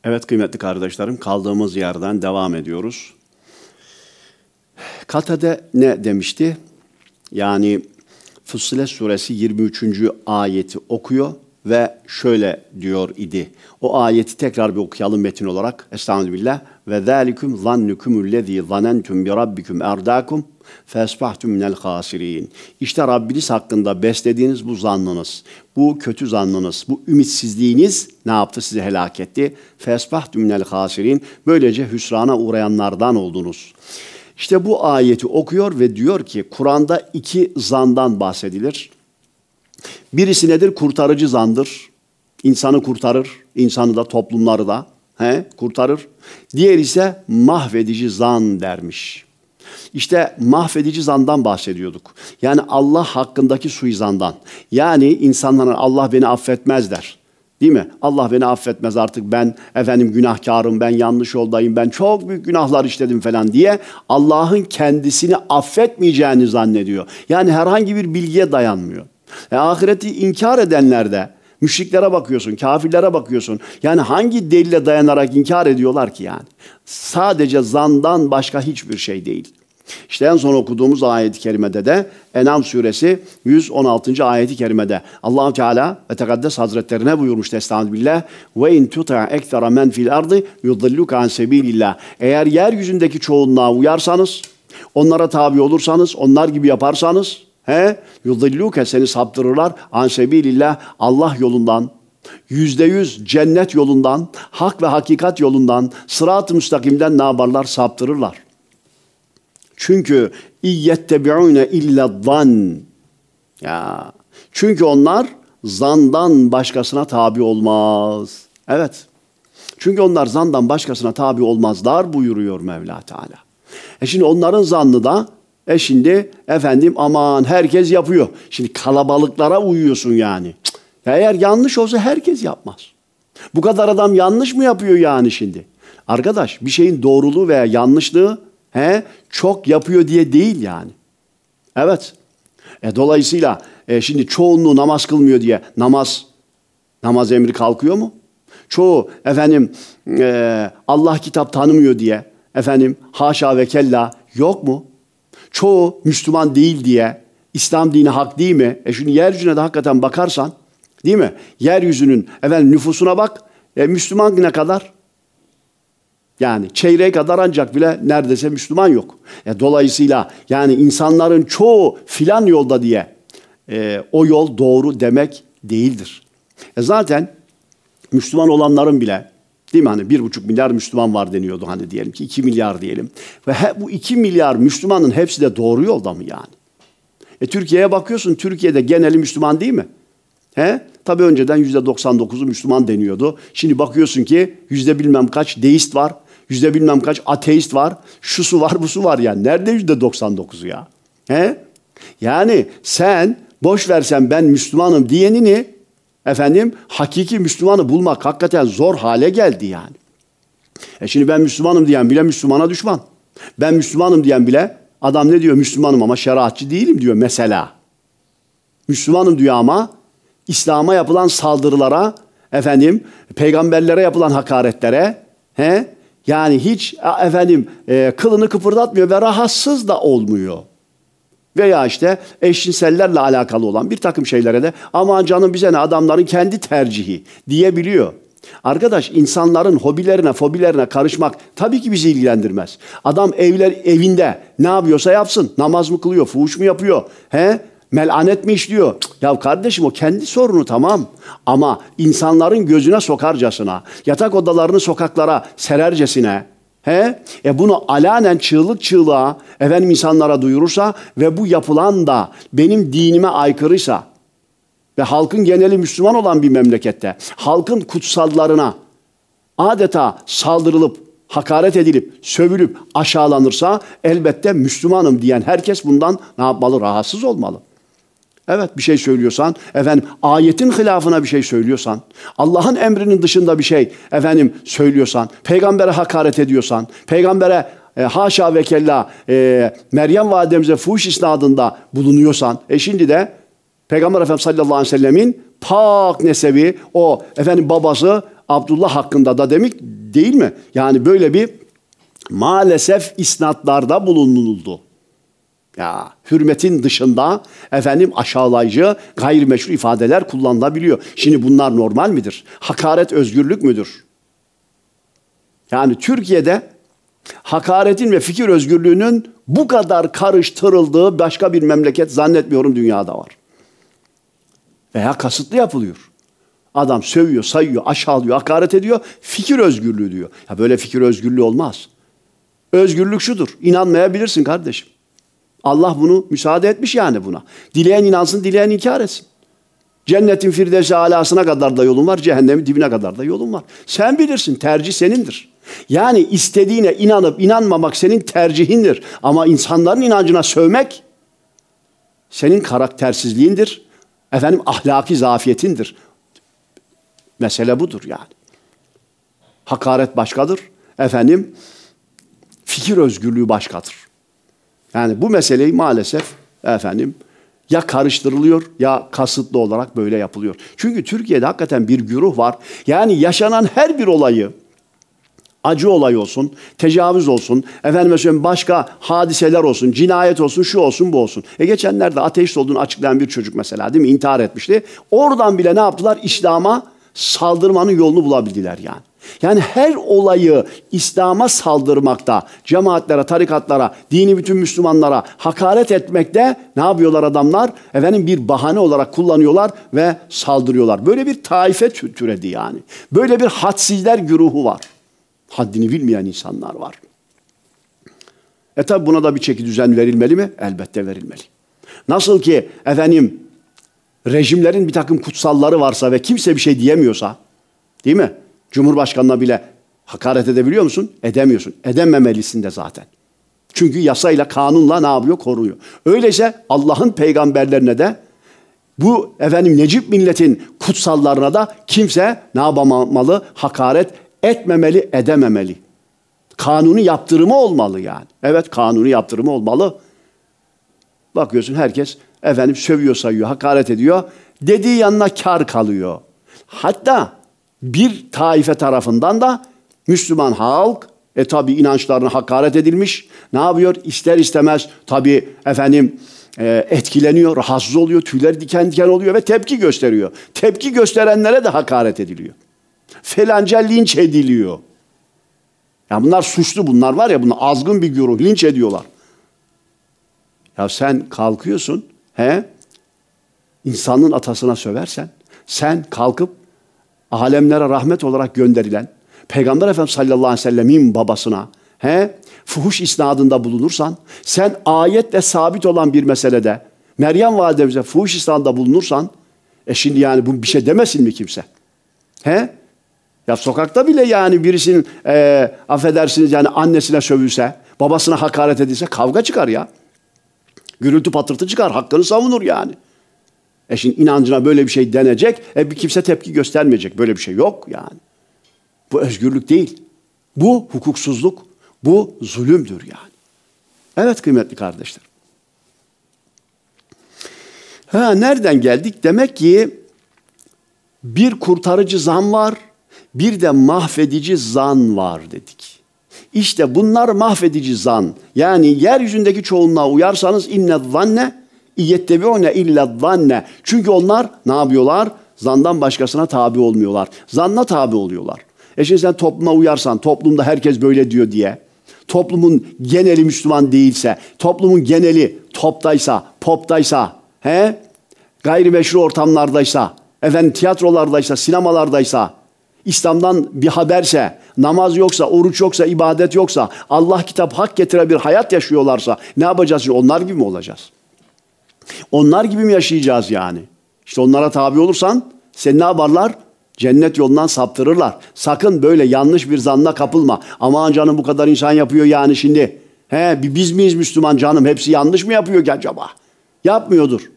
Evet kıymetli kardeşlerim kaldığımız yerden devam ediyoruz. Katede ne demişti? Yani Fussilet suresi 23. ayeti okuyor ve şöyle diyor idi. O ayeti tekrar bir okuyalım metin olarak. Estağfirullah. Ve zalikum zannukumul lezî zanentum bi rabbikum erdâkum Fesbahtum minel hasirin. İşte Rabbiniz hakkında beslediğiniz bu zannınız, bu kötü zannınız, bu ümitsizliğiniz ne yaptı? Sizi helak etti. Fesbahtum minel hasirin. Böylece hüsrana uğrayanlardan oldunuz. İşte bu ayeti okuyor ve diyor ki Kur'an'da iki zandan bahsedilir. Birisi nedir? Kurtarıcı zandır. İnsanı kurtarır, insanı da toplumları da he, kurtarır. Diğer ise mahvedici zan dermiş. İşte mahvedici zandan bahsediyorduk. Yani Allah hakkındaki suizandan. Yani insanların Allah beni affetmez der. Değil mi? Allah beni affetmez artık ben efendim günahkarım, ben yanlış oldayım ben çok büyük günahlar işledim falan diye Allah'ın kendisini affetmeyeceğini zannediyor. Yani herhangi bir bilgiye dayanmıyor. E, ahireti inkar edenler de Müşriklere bakıyorsun, kafirlere bakıyorsun. Yani hangi delile dayanarak inkar ediyorlar ki yani? Sadece zandan başka hiçbir şey değil. İşte en son okuduğumuz ayet-i kerimede de Enam suresi 116. ayet-i kerimede Allahu Teala ve Tekaddes Hazretlerine buyurmuştu Estağfirullah billah ve in tuta ekthara men fil ardı yudilluka an sebilillah. Eğer yeryüzündeki çoğunluğa uyarsanız, onlara tabi olursanız, onlar gibi yaparsanız He? Yudilluke seni saptırırlar. Ansebilillah Allah yolundan. Yüzde yüz cennet yolundan, hak ve hakikat yolundan, sırat-ı müstakimden ne yaparlar? Saptırırlar. Çünkü iyyettebi'une illa zan. Ya. Çünkü onlar zandan başkasına tabi olmaz. Evet. Çünkü onlar zandan başkasına tabi olmazlar buyuruyor Mevla Teala. E şimdi onların zannı da e şimdi efendim aman herkes yapıyor. Şimdi kalabalıklara uyuyorsun yani. Cık. Eğer yanlış olsa herkes yapmaz. Bu kadar adam yanlış mı yapıyor yani şimdi? Arkadaş bir şeyin doğruluğu veya yanlışlığı he, çok yapıyor diye değil yani. Evet. E, dolayısıyla e, şimdi çoğunluğu namaz kılmıyor diye namaz namaz emri kalkıyor mu? Çoğu efendim e, Allah kitap tanımıyor diye efendim haşa ve kella yok mu? çoğu Müslüman değil diye İslam dini hak değil mi? E şimdi yeryüzüne de hakikaten bakarsan değil mi? Yeryüzünün efendim nüfusuna bak. E Müslüman ne kadar? Yani çeyreğe kadar ancak bile neredeyse Müslüman yok. E dolayısıyla yani insanların çoğu filan yolda diye e, o yol doğru demek değildir. E zaten Müslüman olanların bile Değil mi? Hani bir buçuk milyar Müslüman var deniyordu hani diyelim ki iki milyar diyelim. Ve he, bu iki milyar Müslümanın hepsi de doğru yolda mı yani? E Türkiye'ye bakıyorsun Türkiye'de geneli Müslüman değil mi? He? tabi önceden yüzde 99'u Müslüman deniyordu. Şimdi bakıyorsun ki yüzde bilmem kaç deist var. Yüzde bilmem kaç ateist var. Şusu var busu var yani. Nerede yüzde 99'u ya? He? Yani sen boş versen ben Müslümanım diyenini efendim hakiki Müslümanı bulmak hakikaten zor hale geldi yani. E şimdi ben Müslümanım diyen bile Müslümana düşman. Ben Müslümanım diyen bile adam ne diyor Müslümanım ama şeriatçı değilim diyor mesela. Müslümanım diyor ama İslam'a yapılan saldırılara, efendim peygamberlere yapılan hakaretlere, he yani hiç efendim e, kılını kıpırdatmıyor ve rahatsız da olmuyor veya işte eşcinsellerle alakalı olan bir takım şeylere de aman canım bize ne adamların kendi tercihi diyebiliyor. Arkadaş insanların hobilerine, fobilerine karışmak tabii ki bizi ilgilendirmez. Adam evler evinde ne yapıyorsa yapsın. Namaz mı kılıyor, fuhuş mu yapıyor? He? Melanet mi işliyor? Ya kardeşim o kendi sorunu tamam ama insanların gözüne sokarcasına, yatak odalarını sokaklara serercesine He? E bunu alanen çığlık çığlığa efendim insanlara duyurursa ve bu yapılan da benim dinime aykırıysa ve halkın geneli Müslüman olan bir memlekette halkın kutsallarına adeta saldırılıp hakaret edilip, sövülüp aşağılanırsa elbette Müslümanım diyen herkes bundan ne yapmalı? Rahatsız olmalı. Evet bir şey söylüyorsan, efendim ayetin hilafına bir şey söylüyorsan, Allah'ın emrinin dışında bir şey efendim söylüyorsan, peygambere hakaret ediyorsan, peygambere e, haşa ve kella e, Meryem validemize fuhuş isnadında bulunuyorsan, e şimdi de Peygamber Efendimiz sallallahu aleyhi ve sellemin pak nesebi o efendim babası Abdullah hakkında da demek değil mi? Yani böyle bir maalesef isnatlarda bulunuldu. Ya hürmetin dışında efendim aşağılayıcı, gayrimeşru ifadeler kullanılabiliyor. Şimdi bunlar normal midir? Hakaret özgürlük müdür? Yani Türkiye'de hakaretin ve fikir özgürlüğünün bu kadar karıştırıldığı başka bir memleket zannetmiyorum dünyada var. Veya kasıtlı yapılıyor. Adam sövüyor, sayıyor, aşağılıyor, hakaret ediyor, fikir özgürlüğü diyor. Ya böyle fikir özgürlüğü olmaz. Özgürlük şudur, İnanmayabilirsin kardeşim. Allah bunu müsaade etmiş yani buna. Dileyen inansın, dileyen inkar etsin. Cennetin firdevsi alasına kadar da yolun var, cehennemin dibine kadar da yolun var. Sen bilirsin, tercih senindir. Yani istediğine inanıp inanmamak senin tercihindir. Ama insanların inancına sövmek senin karaktersizliğindir. Efendim ahlaki zafiyetindir. Mesele budur yani. Hakaret başkadır. Efendim fikir özgürlüğü başkadır. Yani bu meseleyi maalesef efendim ya karıştırılıyor ya kasıtlı olarak böyle yapılıyor. Çünkü Türkiye'de hakikaten bir güruh var. Yani yaşanan her bir olayı acı olay olsun, tecavüz olsun, efendim mesela başka hadiseler olsun, cinayet olsun, şu olsun, bu olsun. E geçenlerde ateist olduğunu açıklayan bir çocuk mesela değil mi? İntihar etmişti. Oradan bile ne yaptılar? İslam'a saldırmanın yolunu bulabildiler yani. Yani her olayı İslam'a saldırmakta, cemaatlere, tarikatlara, dini bütün Müslümanlara hakaret etmekte ne yapıyorlar adamlar? Efendim bir bahane olarak kullanıyorlar ve saldırıyorlar. Böyle bir taife türedi yani. Böyle bir hadsizler güruhu var. Haddini bilmeyen insanlar var. E tabi buna da bir çeki düzen verilmeli mi? Elbette verilmeli. Nasıl ki efendim rejimlerin bir takım kutsalları varsa ve kimse bir şey diyemiyorsa değil mi? Cumhurbaşkanına bile hakaret edebiliyor musun? Edemiyorsun. Edememelisin de zaten. Çünkü yasayla, kanunla ne yapıyor? Korunuyor. Öyleyse Allah'ın peygamberlerine de bu efendim Necip milletin kutsallarına da kimse ne yapamalı? Hakaret etmemeli, edememeli. Kanunu yaptırımı olmalı yani. Evet kanunu yaptırımı olmalı. Bakıyorsun herkes efendim sövüyor sayıyor, hakaret ediyor. Dediği yanına kar kalıyor. Hatta bir taife tarafından da Müslüman halk e tabi inançlarına hakaret edilmiş. Ne yapıyor? İster istemez tabi efendim e, etkileniyor, rahatsız oluyor, tüyler diken diken oluyor ve tepki gösteriyor. Tepki gösterenlere de hakaret ediliyor. Felanca linç ediliyor. Ya bunlar suçlu bunlar var ya bunlar azgın bir güruh linç ediyorlar. Ya sen kalkıyorsun he insanın atasına söversen sen kalkıp alemlere rahmet olarak gönderilen Peygamber Efendimiz sallallahu aleyhi ve sellemin babasına he, fuhuş isnadında bulunursan, sen ayetle sabit olan bir meselede Meryem validemize fuhuş isnadında bulunursan, e şimdi yani bu bir şey demesin mi kimse? He? Ya sokakta bile yani birisinin e, affedersiniz yani annesine sövülse, babasına hakaret edilse kavga çıkar ya. Gürültü patırtı çıkar, hakkını savunur yani. E şimdi inancına böyle bir şey denecek, e bir kimse tepki göstermeyecek. Böyle bir şey yok yani. Bu özgürlük değil. Bu hukuksuzluk, bu zulümdür yani. Evet kıymetli kardeşler. Ha, nereden geldik? Demek ki bir kurtarıcı zan var, bir de mahvedici zan var dedik. İşte bunlar mahvedici zan. Yani yeryüzündeki çoğunluğa uyarsanız inne zanne İyettebiune illa zanne. Çünkü onlar ne yapıyorlar? Zandan başkasına tabi olmuyorlar. Zanna tabi oluyorlar. E şimdi sen topluma uyarsan, toplumda herkes böyle diyor diye, toplumun geneli Müslüman değilse, toplumun geneli toptaysa, poptaysa, he? gayrimeşru ortamlardaysa, efendim tiyatrolardaysa, sinemalardaysa, İslam'dan bir haberse, namaz yoksa, oruç yoksa, ibadet yoksa, Allah kitap hak getire bir hayat yaşıyorlarsa ne yapacağız? Onlar gibi mi olacağız? Onlar gibi mi yaşayacağız yani? İşte onlara tabi olursan seni ne yaparlar? Cennet yolundan saptırırlar. Sakın böyle yanlış bir zanla kapılma. Aman canım bu kadar insan yapıyor yani şimdi. He biz miyiz Müslüman canım hepsi yanlış mı yapıyor ki acaba? Yapmıyordur.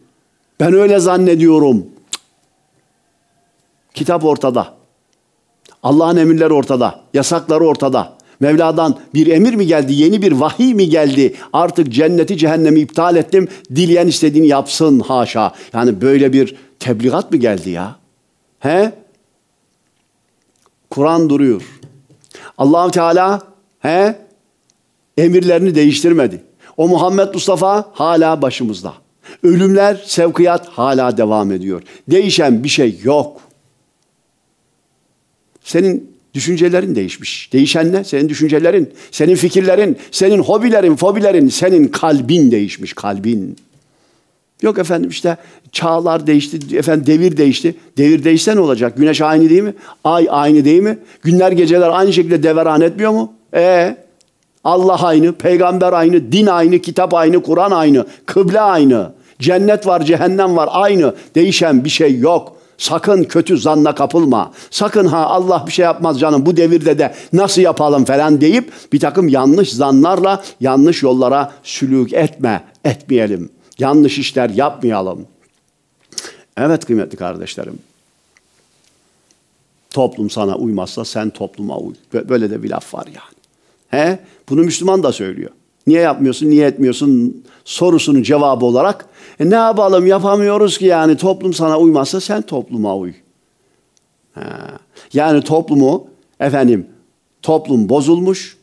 Ben öyle zannediyorum. Kitap ortada. Allah'ın emirleri ortada. Yasakları ortada. Mevla'dan bir emir mi geldi, yeni bir vahiy mi geldi? Artık cenneti cehennemi iptal ettim, dileyen istediğini yapsın haşa. Yani böyle bir tebligat mı geldi ya? He? Kur'an duruyor. allah Teala he? emirlerini değiştirmedi. O Muhammed Mustafa hala başımızda. Ölümler, sevkiyat hala devam ediyor. Değişen bir şey yok. Senin Düşüncelerin değişmiş. Değişen ne? Senin düşüncelerin, senin fikirlerin, senin hobilerin, fobilerin, senin kalbin değişmiş, kalbin. Yok efendim işte çağlar değişti, efendim devir değişti. Devir değişse ne olacak? Güneş aynı değil mi? Ay aynı değil mi? Günler geceler aynı şekilde deveran etmiyor mu? E Allah aynı, peygamber aynı, din aynı, kitap aynı, Kur'an aynı, kıble aynı. Cennet var, cehennem var aynı. Değişen bir şey yok. Sakın kötü zanna kapılma. Sakın ha Allah bir şey yapmaz canım bu devirde de nasıl yapalım falan deyip bir takım yanlış zanlarla yanlış yollara sülük etme, etmeyelim. Yanlış işler yapmayalım. Evet kıymetli kardeşlerim. Toplum sana uymazsa sen topluma uy. Böyle de bir laf var yani. He? Bunu Müslüman da söylüyor. Niye yapmıyorsun, niye etmiyorsun sorusunun cevabı olarak e ne yapalım yapamıyoruz ki yani toplum sana uymazsa sen topluma uy. Ha. Yani toplumu efendim toplum bozulmuş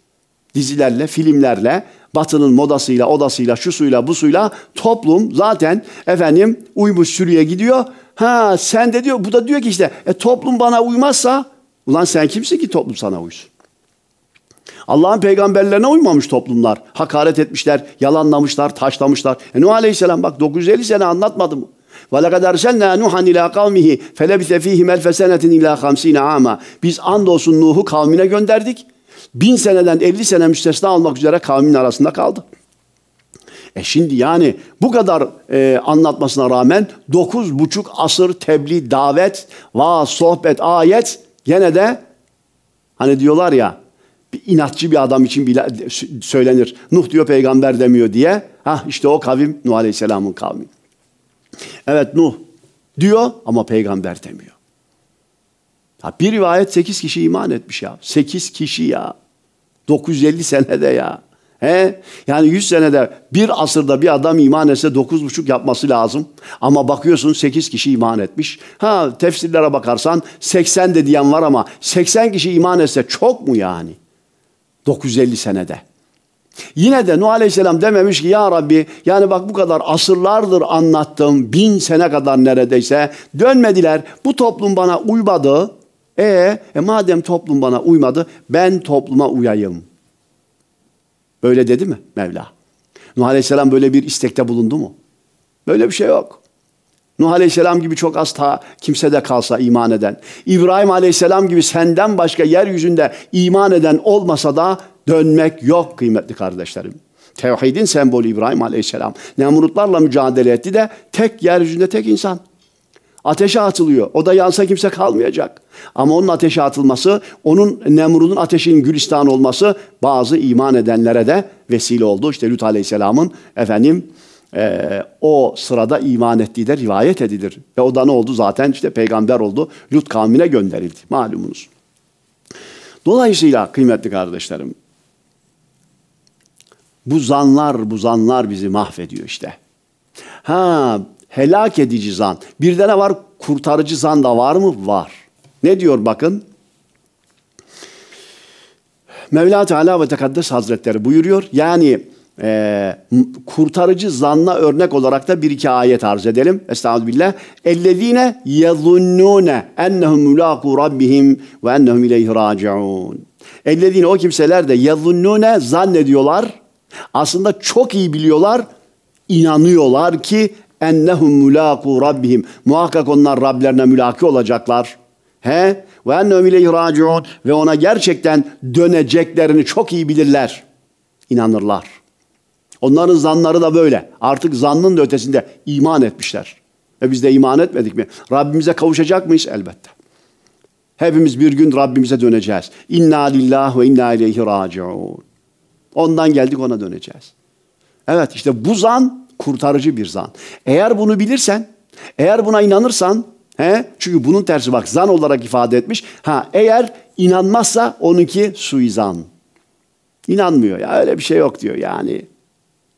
dizilerle, filmlerle, batının modasıyla, odasıyla, şu suyla, bu suyla toplum zaten efendim uymuş sürüye gidiyor. Ha sen de diyor, bu da diyor ki işte e, toplum bana uymazsa ulan sen kimsin ki toplum sana uysun? Allah'ın peygamberlerine uymamış toplumlar. Hakaret etmişler, yalanlamışlar, taşlamışlar. E Nuh Aleyhisselam bak 950 sene anlatmadı mı? وَلَقَدْ اَرْسَلْنَا نُوحًا اِلَى قَوْمِهِ فَلَبِثَ ف۪يهِمْ اَلْفَ سَنَةٍ اِلَى خَمْس۪ينَ عَامًا Biz andolsun Nuh'u kavmine gönderdik. Bin seneden 50 sene müstesna olmak üzere kavmin arasında kaldı. E şimdi yani bu kadar e, anlatmasına rağmen dokuz buçuk asır tebliğ, davet, vaaz, sohbet, ayet gene de hani diyorlar ya inatçı bir adam için bile söylenir. Nuh diyor peygamber demiyor diye. Ha işte o kavim Nuh Aleyhisselam'ın kavmi. Evet Nuh diyor ama peygamber demiyor. Ha, bir rivayet 8 kişi iman etmiş ya. 8 kişi ya. 950 senede ya. He? Yani 100 senede bir asırda bir adam iman etse 9,5 yapması lazım. Ama bakıyorsun 8 kişi iman etmiş. Ha tefsirlere bakarsan 80 de diyen var ama 80 kişi iman etse çok mu yani? 950 senede. Yine de Nuh Aleyhisselam dememiş ki ya Rabbi yani bak bu kadar asırlardır anlattım bin sene kadar neredeyse dönmediler. Bu toplum bana uymadı. E, e madem toplum bana uymadı ben topluma uyayım. Böyle dedi mi Mevla? Nuh Aleyhisselam böyle bir istekte bulundu mu? Böyle bir şey yok. Nuh Aleyhisselam gibi çok az ta kimse de kalsa iman eden. İbrahim Aleyhisselam gibi senden başka yeryüzünde iman eden olmasa da dönmek yok kıymetli kardeşlerim. Tevhidin sembolü İbrahim Aleyhisselam. Nemrutlarla mücadele etti de tek yeryüzünde tek insan. Ateşe atılıyor. O da yansa kimse kalmayacak. Ama onun ateşe atılması, onun nemrutun ateşinin gülistan olması bazı iman edenlere de vesile oldu. İşte Lüt Aleyhisselam'ın efendim e, o sırada iman ettiği de rivayet edilir. Ve o da ne oldu? Zaten işte peygamber oldu. Lut kavmine gönderildi malumunuz. Dolayısıyla kıymetli kardeşlerim bu zanlar bu zanlar bizi mahvediyor işte. Ha helak edici zan. Bir de ne var? Kurtarıcı zan da var mı? Var. Ne diyor bakın? Mevla Teala ve Tekaddes Hazretleri buyuruyor. Yani e, kurtarıcı zanna örnek olarak da bir iki ayet arz edelim. Estağfirullah. Ellezine yazunnune ennehum mulaku rabbihim ve ennehum ileyhi raciun. Ellezine o kimseler de yazunnune zannediyorlar. Aslında çok iyi biliyorlar. inanıyorlar ki ennehum mulaku rabbihim. Muhakkak onlar Rablerine mülaki olacaklar. He? Ve ennehum ileyhi raciun. Ve ona gerçekten döneceklerini çok iyi bilirler. İnanırlar. Onların zanları da böyle. Artık zannın da ötesinde iman etmişler. Ve biz de iman etmedik mi? Rabbimize kavuşacak mıyız? Elbette. Hepimiz bir gün Rabbimize döneceğiz. İnna lillah ve inna ileyhi raciun. Ondan geldik ona döneceğiz. Evet işte bu zan kurtarıcı bir zan. Eğer bunu bilirsen, eğer buna inanırsan, he? çünkü bunun tersi bak zan olarak ifade etmiş. Ha eğer inanmazsa onunki suizan. İnanmıyor ya öyle bir şey yok diyor yani.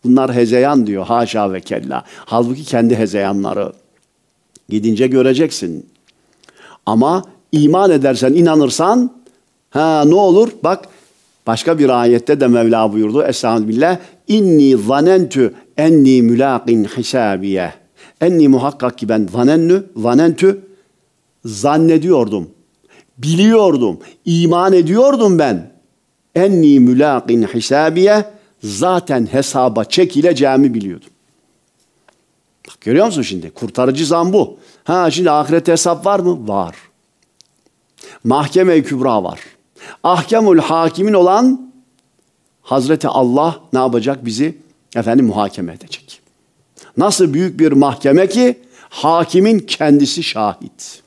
Bunlar hezeyan diyor haşa ve kella. Halbuki kendi hezeyanları. Gidince göreceksin. Ama iman edersen, inanırsan ha ne olur? Bak başka bir ayette de Mevla buyurdu. Estağfirullah. İnni zanentü enni mülaqin hisabiye. Enni muhakkak ki ben zanennü, zanentü zannediyordum. Biliyordum. iman ediyordum ben. Enni mülaqin hisabiye zaten hesaba çekileceğimi biliyordum. Bak görüyor musun şimdi? Kurtarıcı zan bu. Ha şimdi ahiret hesap var mı? Var. Mahkeme-i Kübra var. Ahkemül hakimin olan Hazreti Allah ne yapacak bizi? Efendim muhakeme edecek. Nasıl büyük bir mahkeme ki hakimin kendisi şahit.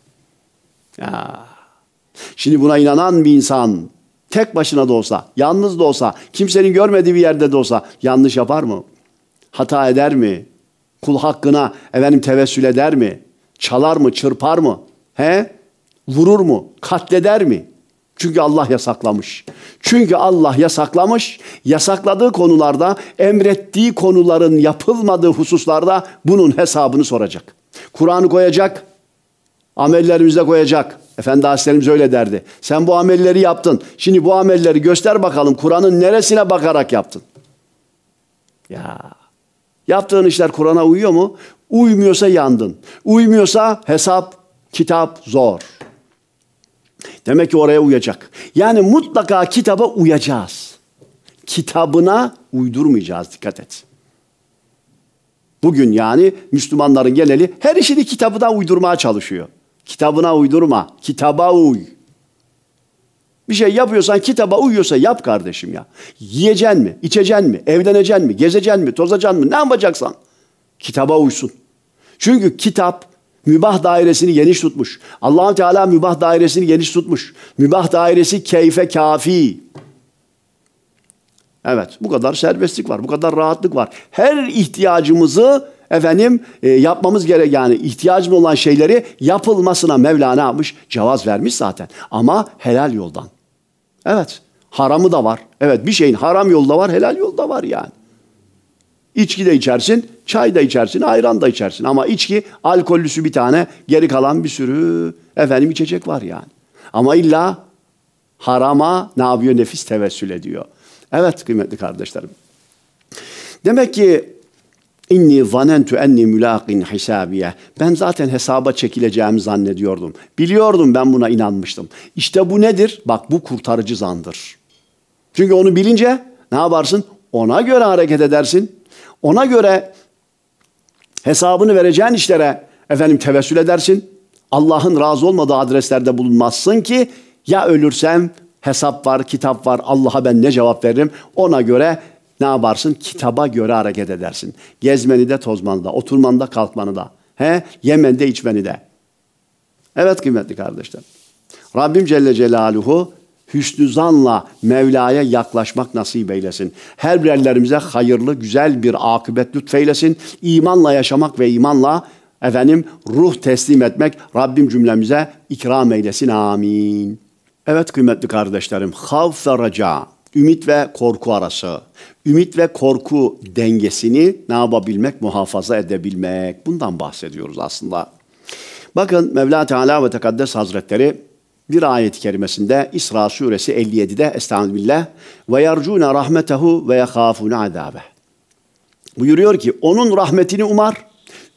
Ya. Şimdi buna inanan bir insan Tek başına da olsa, yalnız da olsa, kimsenin görmediği bir yerde de olsa yanlış yapar mı? Hata eder mi? Kul hakkına efendim tevessül eder mi? Çalar mı, çırpar mı? He? Vurur mu? Katleder mi? Çünkü Allah yasaklamış. Çünkü Allah yasaklamış, yasakladığı konularda, emrettiği konuların yapılmadığı hususlarda bunun hesabını soracak. Kur'an'ı koyacak, Amellerimize koyacak. Efendi Hazretlerimiz öyle derdi. Sen bu amelleri yaptın. Şimdi bu amelleri göster bakalım. Kur'an'ın neresine bakarak yaptın? Ya. Yaptığın işler Kur'an'a uyuyor mu? Uymuyorsa yandın. Uymuyorsa hesap, kitap zor. Demek ki oraya uyacak. Yani mutlaka kitaba uyacağız. Kitabına uydurmayacağız dikkat et. Bugün yani Müslümanların geneli her işini kitabına uydurmaya çalışıyor. Kitabına uydurma. Kitaba uy. Bir şey yapıyorsan kitaba uyuyorsa yap kardeşim ya. Yiyeceksin mi? İçeceksin mi? Evleneceksin mi? Gezeceksin mi? Tozacaksın mı? Ne yapacaksan. Kitaba uysun. Çünkü kitap mübah dairesini geniş tutmuş. allah Teala mübah dairesini geniş tutmuş. Mübah dairesi keyfe kafi. Evet bu kadar serbestlik var. Bu kadar rahatlık var. Her ihtiyacımızı efendim e, yapmamız gerek yani ihtiyacımız olan şeyleri yapılmasına Mevla ne yapmış? Cevaz vermiş zaten ama helal yoldan. Evet haramı da var. Evet bir şeyin haram yolda var helal yolda var yani. İçki de içersin, çay da içersin, ayran da içersin. Ama içki alkollüsü bir tane, geri kalan bir sürü efendim içecek var yani. Ama illa harama ne yapıyor? Nefis tevessül ediyor. Evet kıymetli kardeşlerim. Demek ki İnni vanentu, enni mülaqin hesabiye. Ben zaten hesaba çekileceğimi zannediyordum. Biliyordum ben buna inanmıştım. İşte bu nedir? Bak bu kurtarıcı zandır. Çünkü onu bilince ne yaparsın? Ona göre hareket edersin. Ona göre hesabını vereceğin işlere efendim tevessül edersin. Allah'ın razı olmadığı adreslerde bulunmazsın ki ya ölürsem hesap var, kitap var, Allah'a ben ne cevap veririm? Ona göre ne yaparsın? Kitaba göre hareket edersin. Gezmeni de tozmanı da, oturmanı da kalkmanı da. He? Yemen de içmeni de. Evet kıymetli kardeşlerim. Rabbim Celle Celaluhu hüsnü zanla Mevla'ya yaklaşmak nasip eylesin. Her birerlerimize hayırlı, güzel bir akıbet lütfeylesin. İmanla yaşamak ve imanla efendim ruh teslim etmek Rabbim cümlemize ikram eylesin. Amin. Evet kıymetli kardeşlerim, havf ve raca Ümit ve korku arası. Ümit ve korku dengesini ne yapabilmek, muhafaza edebilmek. Bundan bahsediyoruz aslında. Bakın Mevla Teala ve Tekaddes Hazretleri bir ayet-i kerimesinde İsra suresi 57'de Estağfirullah ve yercune rahmetehu ve yekâfûne azâbeh. Buyuruyor ki onun rahmetini umar,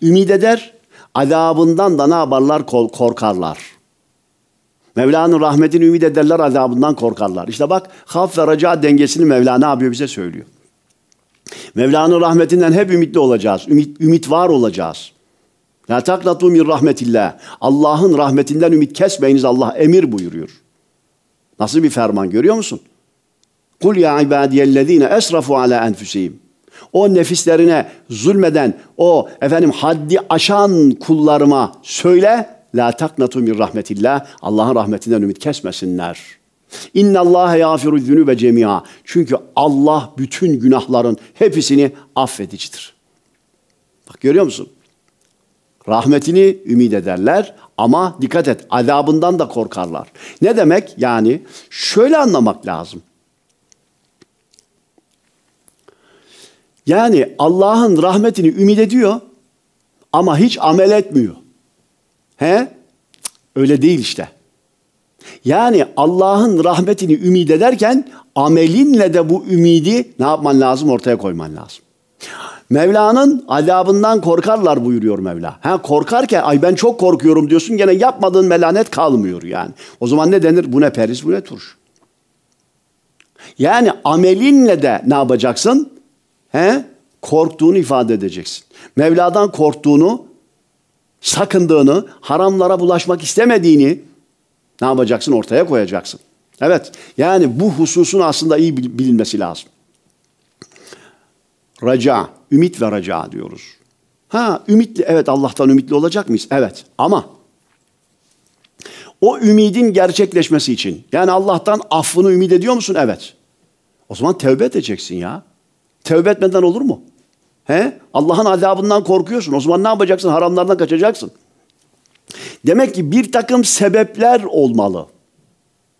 ümid eder, azabından da ne yaparlar korkarlar. Mevla'nın rahmetini ümit ederler azabından korkarlar. İşte bak haf ve raca dengesini Mevla ne yapıyor bize söylüyor. Mevla'nın rahmetinden hep ümitli olacağız. Ümit, ümit var olacağız. La taklatu min rahmetillah. Allah'ın rahmetinden ümit kesmeyiniz Allah emir buyuruyor. Nasıl bir ferman görüyor musun? Kul ya ibadiyellezine esrafu ala enfusihim. O nefislerine zulmeden, o efendim haddi aşan kullarıma söyle La taknatu min rahmetillah. Allah'ın rahmetinden ümit kesmesinler. İnna Allah yafiru ve cemia. Çünkü Allah bütün günahların hepsini affedicidir. Bak görüyor musun? Rahmetini ümit ederler ama dikkat et azabından da korkarlar. Ne demek? Yani şöyle anlamak lazım. Yani Allah'ın rahmetini ümit ediyor ama hiç amel etmiyor. He? Öyle değil işte. Yani Allah'ın rahmetini ümit ederken amelinle de bu ümidi ne yapman lazım? Ortaya koyman lazım. Mevla'nın adabından korkarlar buyuruyor Mevla. Ha, korkarken ay ben çok korkuyorum diyorsun gene yapmadığın melanet kalmıyor yani. O zaman ne denir? Bu ne periz bu ne turş. Yani amelinle de ne yapacaksın? He? Korktuğunu ifade edeceksin. Mevla'dan korktuğunu sakındığını, haramlara bulaşmak istemediğini ne yapacaksın? Ortaya koyacaksın. Evet, yani bu hususun aslında iyi bilinmesi lazım. Raca, ümit ve raca diyoruz. Ha, ümitli, evet Allah'tan ümitli olacak mıyız? Evet, ama o ümidin gerçekleşmesi için, yani Allah'tan affını ümit ediyor musun? Evet. O zaman tevbe edeceksin ya. Tevbe etmeden olur mu? He? Allah'ın azabından korkuyorsun. O zaman ne yapacaksın? Haramlardan kaçacaksın. Demek ki bir takım sebepler olmalı.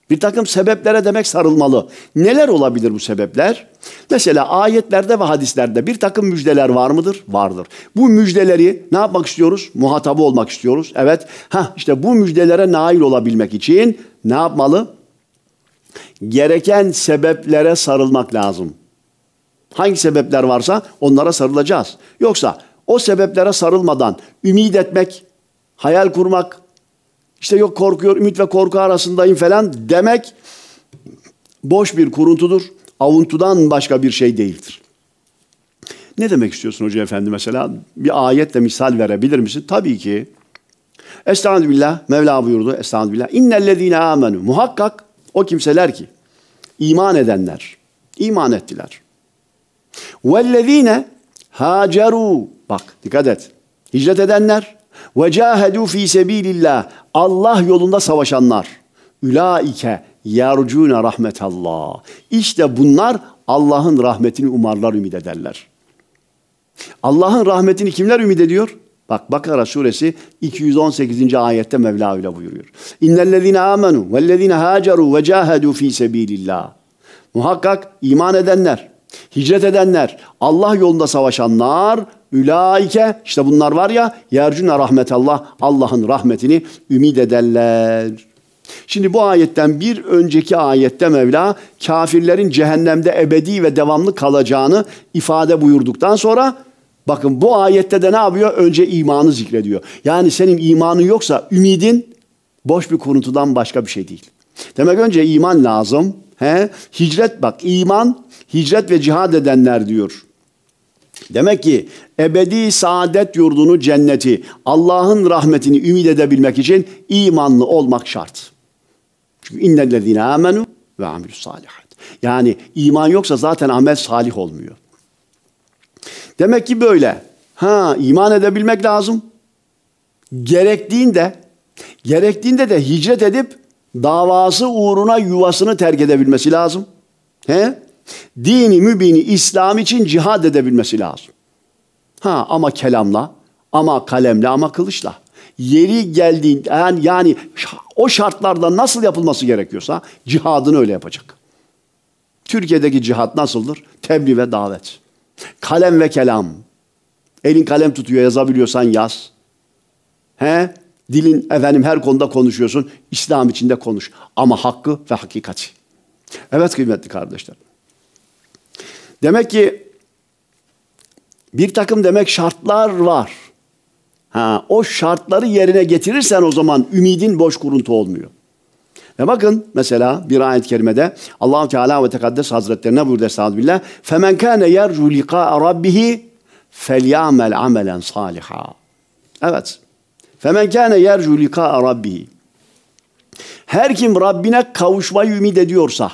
Bir takım sebeplere demek sarılmalı. Neler olabilir bu sebepler? Mesela ayetlerde ve hadislerde bir takım müjdeler var mıdır? Vardır. Bu müjdeleri ne yapmak istiyoruz? Muhatabı olmak istiyoruz. Evet. Ha işte bu müjdelere nail olabilmek için ne yapmalı? Gereken sebeplere sarılmak lazım. Hangi sebepler varsa onlara sarılacağız. Yoksa o sebeplere sarılmadan ümit etmek, hayal kurmak, işte yok korkuyor, ümit ve korku arasındayım falan demek boş bir kuruntudur. Avuntudan başka bir şey değildir. Ne demek istiyorsun hoca efendi mesela? Bir ayetle misal verebilir misin? Tabii ki. Estağfirullah billah, Mevla buyurdu. Estağfirullah. İnnellezine amenu. Muhakkak o kimseler ki iman edenler, iman ettiler. وَالَّذ۪ينَ haceru Bak dikkat et. Hicret edenler. Ve cahedu fi sebilillah. Allah yolunda savaşanlar. Ülaike yarcuna rahmetallah. İşte bunlar Allah'ın rahmetini umarlar, ümit ederler. Allah'ın rahmetini kimler ümit ediyor? Bak Bakara suresi 218. ayette Mevla öyle buyuruyor. İnnellezine amenu vellezine haceru ve cahedu fi sebilillah. Muhakkak iman edenler, hicret edenler, Allah yolunda savaşanlar, ülaike işte bunlar var ya yercüne rahmetallah Allah'ın rahmetini ümid ederler. Şimdi bu ayetten bir önceki ayette Mevla kafirlerin cehennemde ebedi ve devamlı kalacağını ifade buyurduktan sonra bakın bu ayette de ne yapıyor? Önce imanı zikrediyor. Yani senin imanın yoksa ümidin boş bir kuruntudan başka bir şey değil. Demek önce iman lazım. He? Hicret bak iman, hicret ve cihad edenler diyor. Demek ki ebedi saadet yurdunu cenneti, Allah'ın rahmetini ümit edebilmek için imanlı olmak şart. Çünkü innellezine amenu ve amilus salihat. Yani iman yoksa zaten amel salih olmuyor. Demek ki böyle. Ha iman edebilmek lazım. Gerektiğinde gerektiğinde de hicret edip davası uğruna yuvasını terk edebilmesi lazım. He? Dini mübini İslam için cihad edebilmesi lazım. Ha ama kelamla, ama kalemle, ama kılıçla. Yeri geldiğinde yani, yani o şartlarda nasıl yapılması gerekiyorsa cihadını öyle yapacak. Türkiye'deki cihat nasıldır? Tebliğ ve davet. Kalem ve kelam. Elin kalem tutuyor yazabiliyorsan yaz. He? Dilin efendim her konuda konuşuyorsun. İslam içinde konuş. Ama hakkı ve hakikati. Evet kıymetli kardeşler. Demek ki bir takım demek şartlar var. Ha, o şartları yerine getirirsen o zaman ümidin boş kuruntu olmuyor. Ve bakın mesela bir ayet-i kerimede allah Teala ve Tekaddes Hazretlerine buyurdu Estağfirullah. فَمَنْ كَانَ يَرْجُوا لِقَاءَ رَبِّهِ فَلْيَعْمَلْ عَمَلًا صَالِحًا Evet. Femen kâne yercu lika Rabbi. Her kim Rabbine kavuşmayı ümit ediyorsa.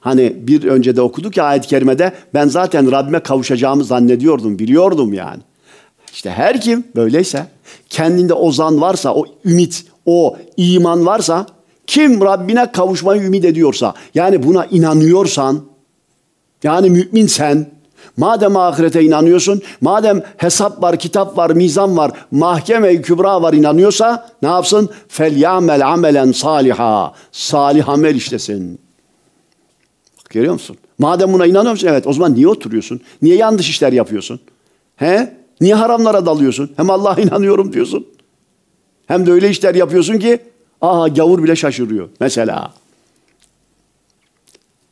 Hani bir önce de okuduk ya ayet-i kerimede ben zaten Rabbime kavuşacağımı zannediyordum, biliyordum yani. İşte her kim böyleyse, kendinde o zan varsa, o ümit, o iman varsa, kim Rabbine kavuşmayı ümit ediyorsa, yani buna inanıyorsan, yani müminsen, Madem ahirete inanıyorsun, madem hesap var, kitap var, mizan var, mahkeme kübra var inanıyorsa ne yapsın? Felyamel amelen saliha. Salih amel işlesin. Bak, görüyor musun? Madem buna inanıyor musun? Evet o zaman niye oturuyorsun? Niye yanlış işler yapıyorsun? He? Niye haramlara dalıyorsun? Hem Allah'a inanıyorum diyorsun. Hem de öyle işler yapıyorsun ki aha gavur bile şaşırıyor. Mesela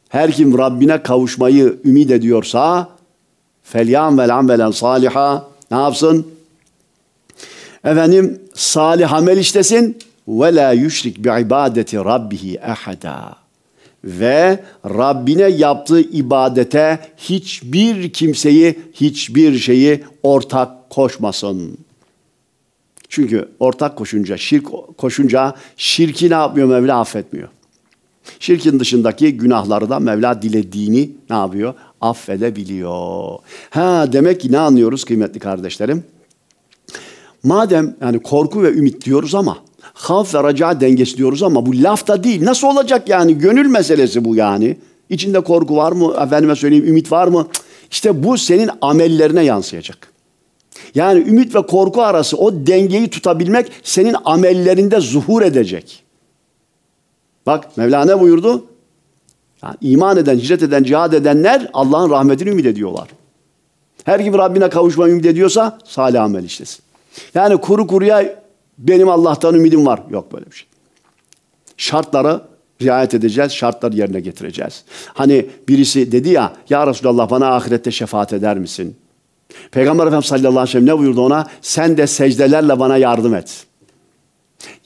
her kim Rabbine kavuşmayı ümit ediyorsa Felyanvel amelen saliha ne yapsın? Efendim salih amel işlesin ve la yüşrik bi ibadeti rabbihi ehada ve Rabbine yaptığı ibadete hiçbir kimseyi, hiçbir şeyi ortak koşmasın. Çünkü ortak koşunca, şirk koşunca şirki ne yapmıyor Mevla affetmiyor. Şirkin dışındaki günahları da Mevla dilediğini ne yapıyor? affedebiliyor. Ha demek ki ne anlıyoruz kıymetli kardeşlerim? Madem yani korku ve ümit diyoruz ama havf ve raca dengesi diyoruz ama bu lafta değil. Nasıl olacak yani? Gönül meselesi bu yani. İçinde korku var mı? Efendime söyleyeyim ümit var mı? İşte bu senin amellerine yansıyacak. Yani ümit ve korku arası o dengeyi tutabilmek senin amellerinde zuhur edecek. Bak Mevla buyurdu? Yani iman eden, hicret eden, cihad edenler Allah'ın rahmetini ümit ediyorlar. Her kim Rabbine kavuşmayı ümit ediyorsa salih amel işlesin. Yani kuru kuruya benim Allah'tan ümidim var. Yok böyle bir şey. Şartları riayet edeceğiz, şartları yerine getireceğiz. Hani birisi dedi ya, Ya Resulallah bana ahirette şefaat eder misin? Peygamber Efendimiz sallallahu aleyhi ve sellem ne buyurdu ona? Sen de secdelerle bana yardım et.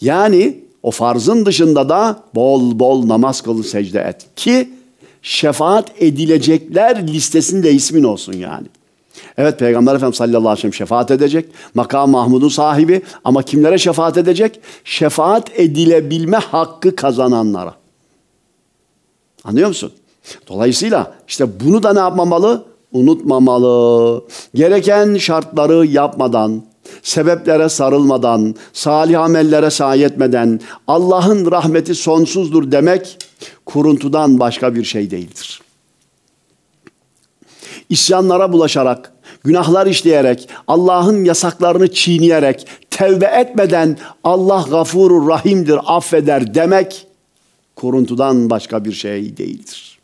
Yani o farzın dışında da bol bol namaz kıl, secde et. Ki şefaat edilecekler listesinde ismin olsun yani. Evet Peygamber Efendimiz sallallahu aleyhi ve sellem şefaat edecek. Makam Mahmud'un sahibi ama kimlere şefaat edecek? Şefaat edilebilme hakkı kazananlara. Anlıyor musun? Dolayısıyla işte bunu da ne yapmamalı? Unutmamalı. Gereken şartları yapmadan, sebeplere sarılmadan, salih amellere sahi etmeden Allah'ın rahmeti sonsuzdur demek kuruntudan başka bir şey değildir. İsyanlara bulaşarak, günahlar işleyerek, Allah'ın yasaklarını çiğneyerek, tevbe etmeden Allah gafurur rahimdir, affeder demek kuruntudan başka bir şey değildir.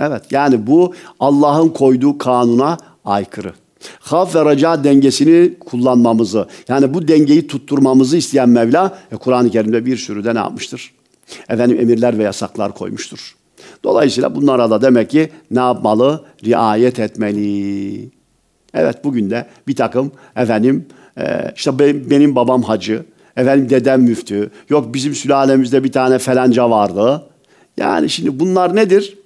Evet yani bu Allah'ın koyduğu kanuna aykırı. Haf ve raca dengesini kullanmamızı, yani bu dengeyi tutturmamızı isteyen Mevla, e, Kur'an-ı Kerim'de bir sürü de ne yapmıştır? Efendim emirler ve yasaklar koymuştur. Dolayısıyla bunlara da demek ki ne yapmalı? Riayet etmeli. Evet bugün de bir takım efendim e, işte benim babam hacı, efendim dedem müftü, yok bizim sülalemizde bir tane felanca vardı. Yani şimdi bunlar nedir?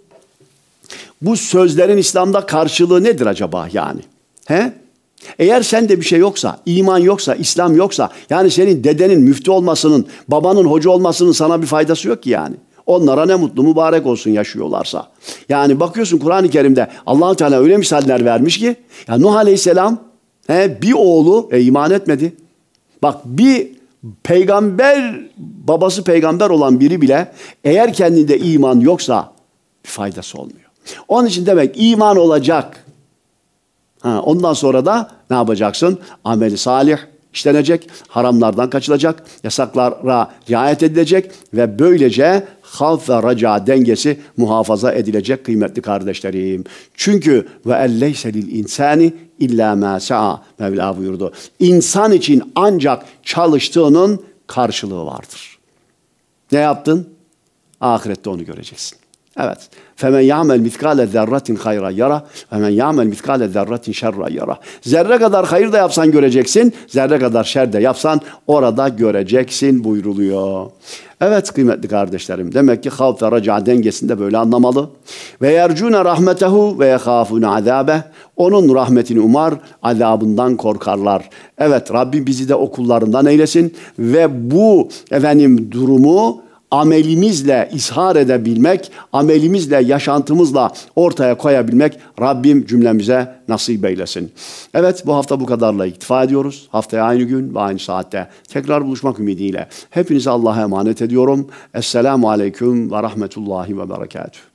Bu sözlerin İslam'da karşılığı nedir acaba yani? He? Eğer sende bir şey yoksa, iman yoksa, İslam yoksa, yani senin dedenin müftü olmasının, babanın hoca olmasının sana bir faydası yok ki yani. Onlara ne mutlu mübarek olsun yaşıyorlarsa. Yani bakıyorsun Kur'an-ı Kerim'de allah Teala öyle misaller vermiş ki ya Nuh Aleyhisselam he, bir oğlu e, iman etmedi. Bak bir peygamber babası peygamber olan biri bile eğer kendinde iman yoksa bir faydası olmuyor. Onun için demek iman olacak. Ha, ondan sonra da ne yapacaksın? Ameli salih işlenecek, haramlardan kaçılacak, yasaklara riayet edilecek ve böylece havf ve raca dengesi muhafaza edilecek kıymetli kardeşlerim. Çünkü ve elleyse lil insani illa ma sa'a Mevla buyurdu. İnsan için ancak çalıştığının karşılığı vardır. Ne yaptın? Ahirette onu göreceksin. Evet. Femen ya'mel mitkale zerratin hayra yara. Femen ya'mel mitkale zerratin şerra yara. Zerre kadar hayır da yapsan göreceksin. Zerre kadar şer de yapsan orada göreceksin buyruluyor. Evet kıymetli kardeşlerim. Demek ki havf ve raca dengesinde böyle anlamalı. Ve yercune rahmetehu ve yehafune azabe. Onun rahmetini umar, azabından korkarlar. Evet Rabbim bizi de okullarından eylesin. Ve bu efendim durumu amelimizle ishar edebilmek, amelimizle, yaşantımızla ortaya koyabilmek Rabbim cümlemize nasip eylesin. Evet bu hafta bu kadarla iktifa ediyoruz. Haftaya aynı gün ve aynı saatte tekrar buluşmak ümidiyle. Hepinizi Allah'a emanet ediyorum. Esselamu Aleyküm ve Rahmetullahi ve Berekatuhu.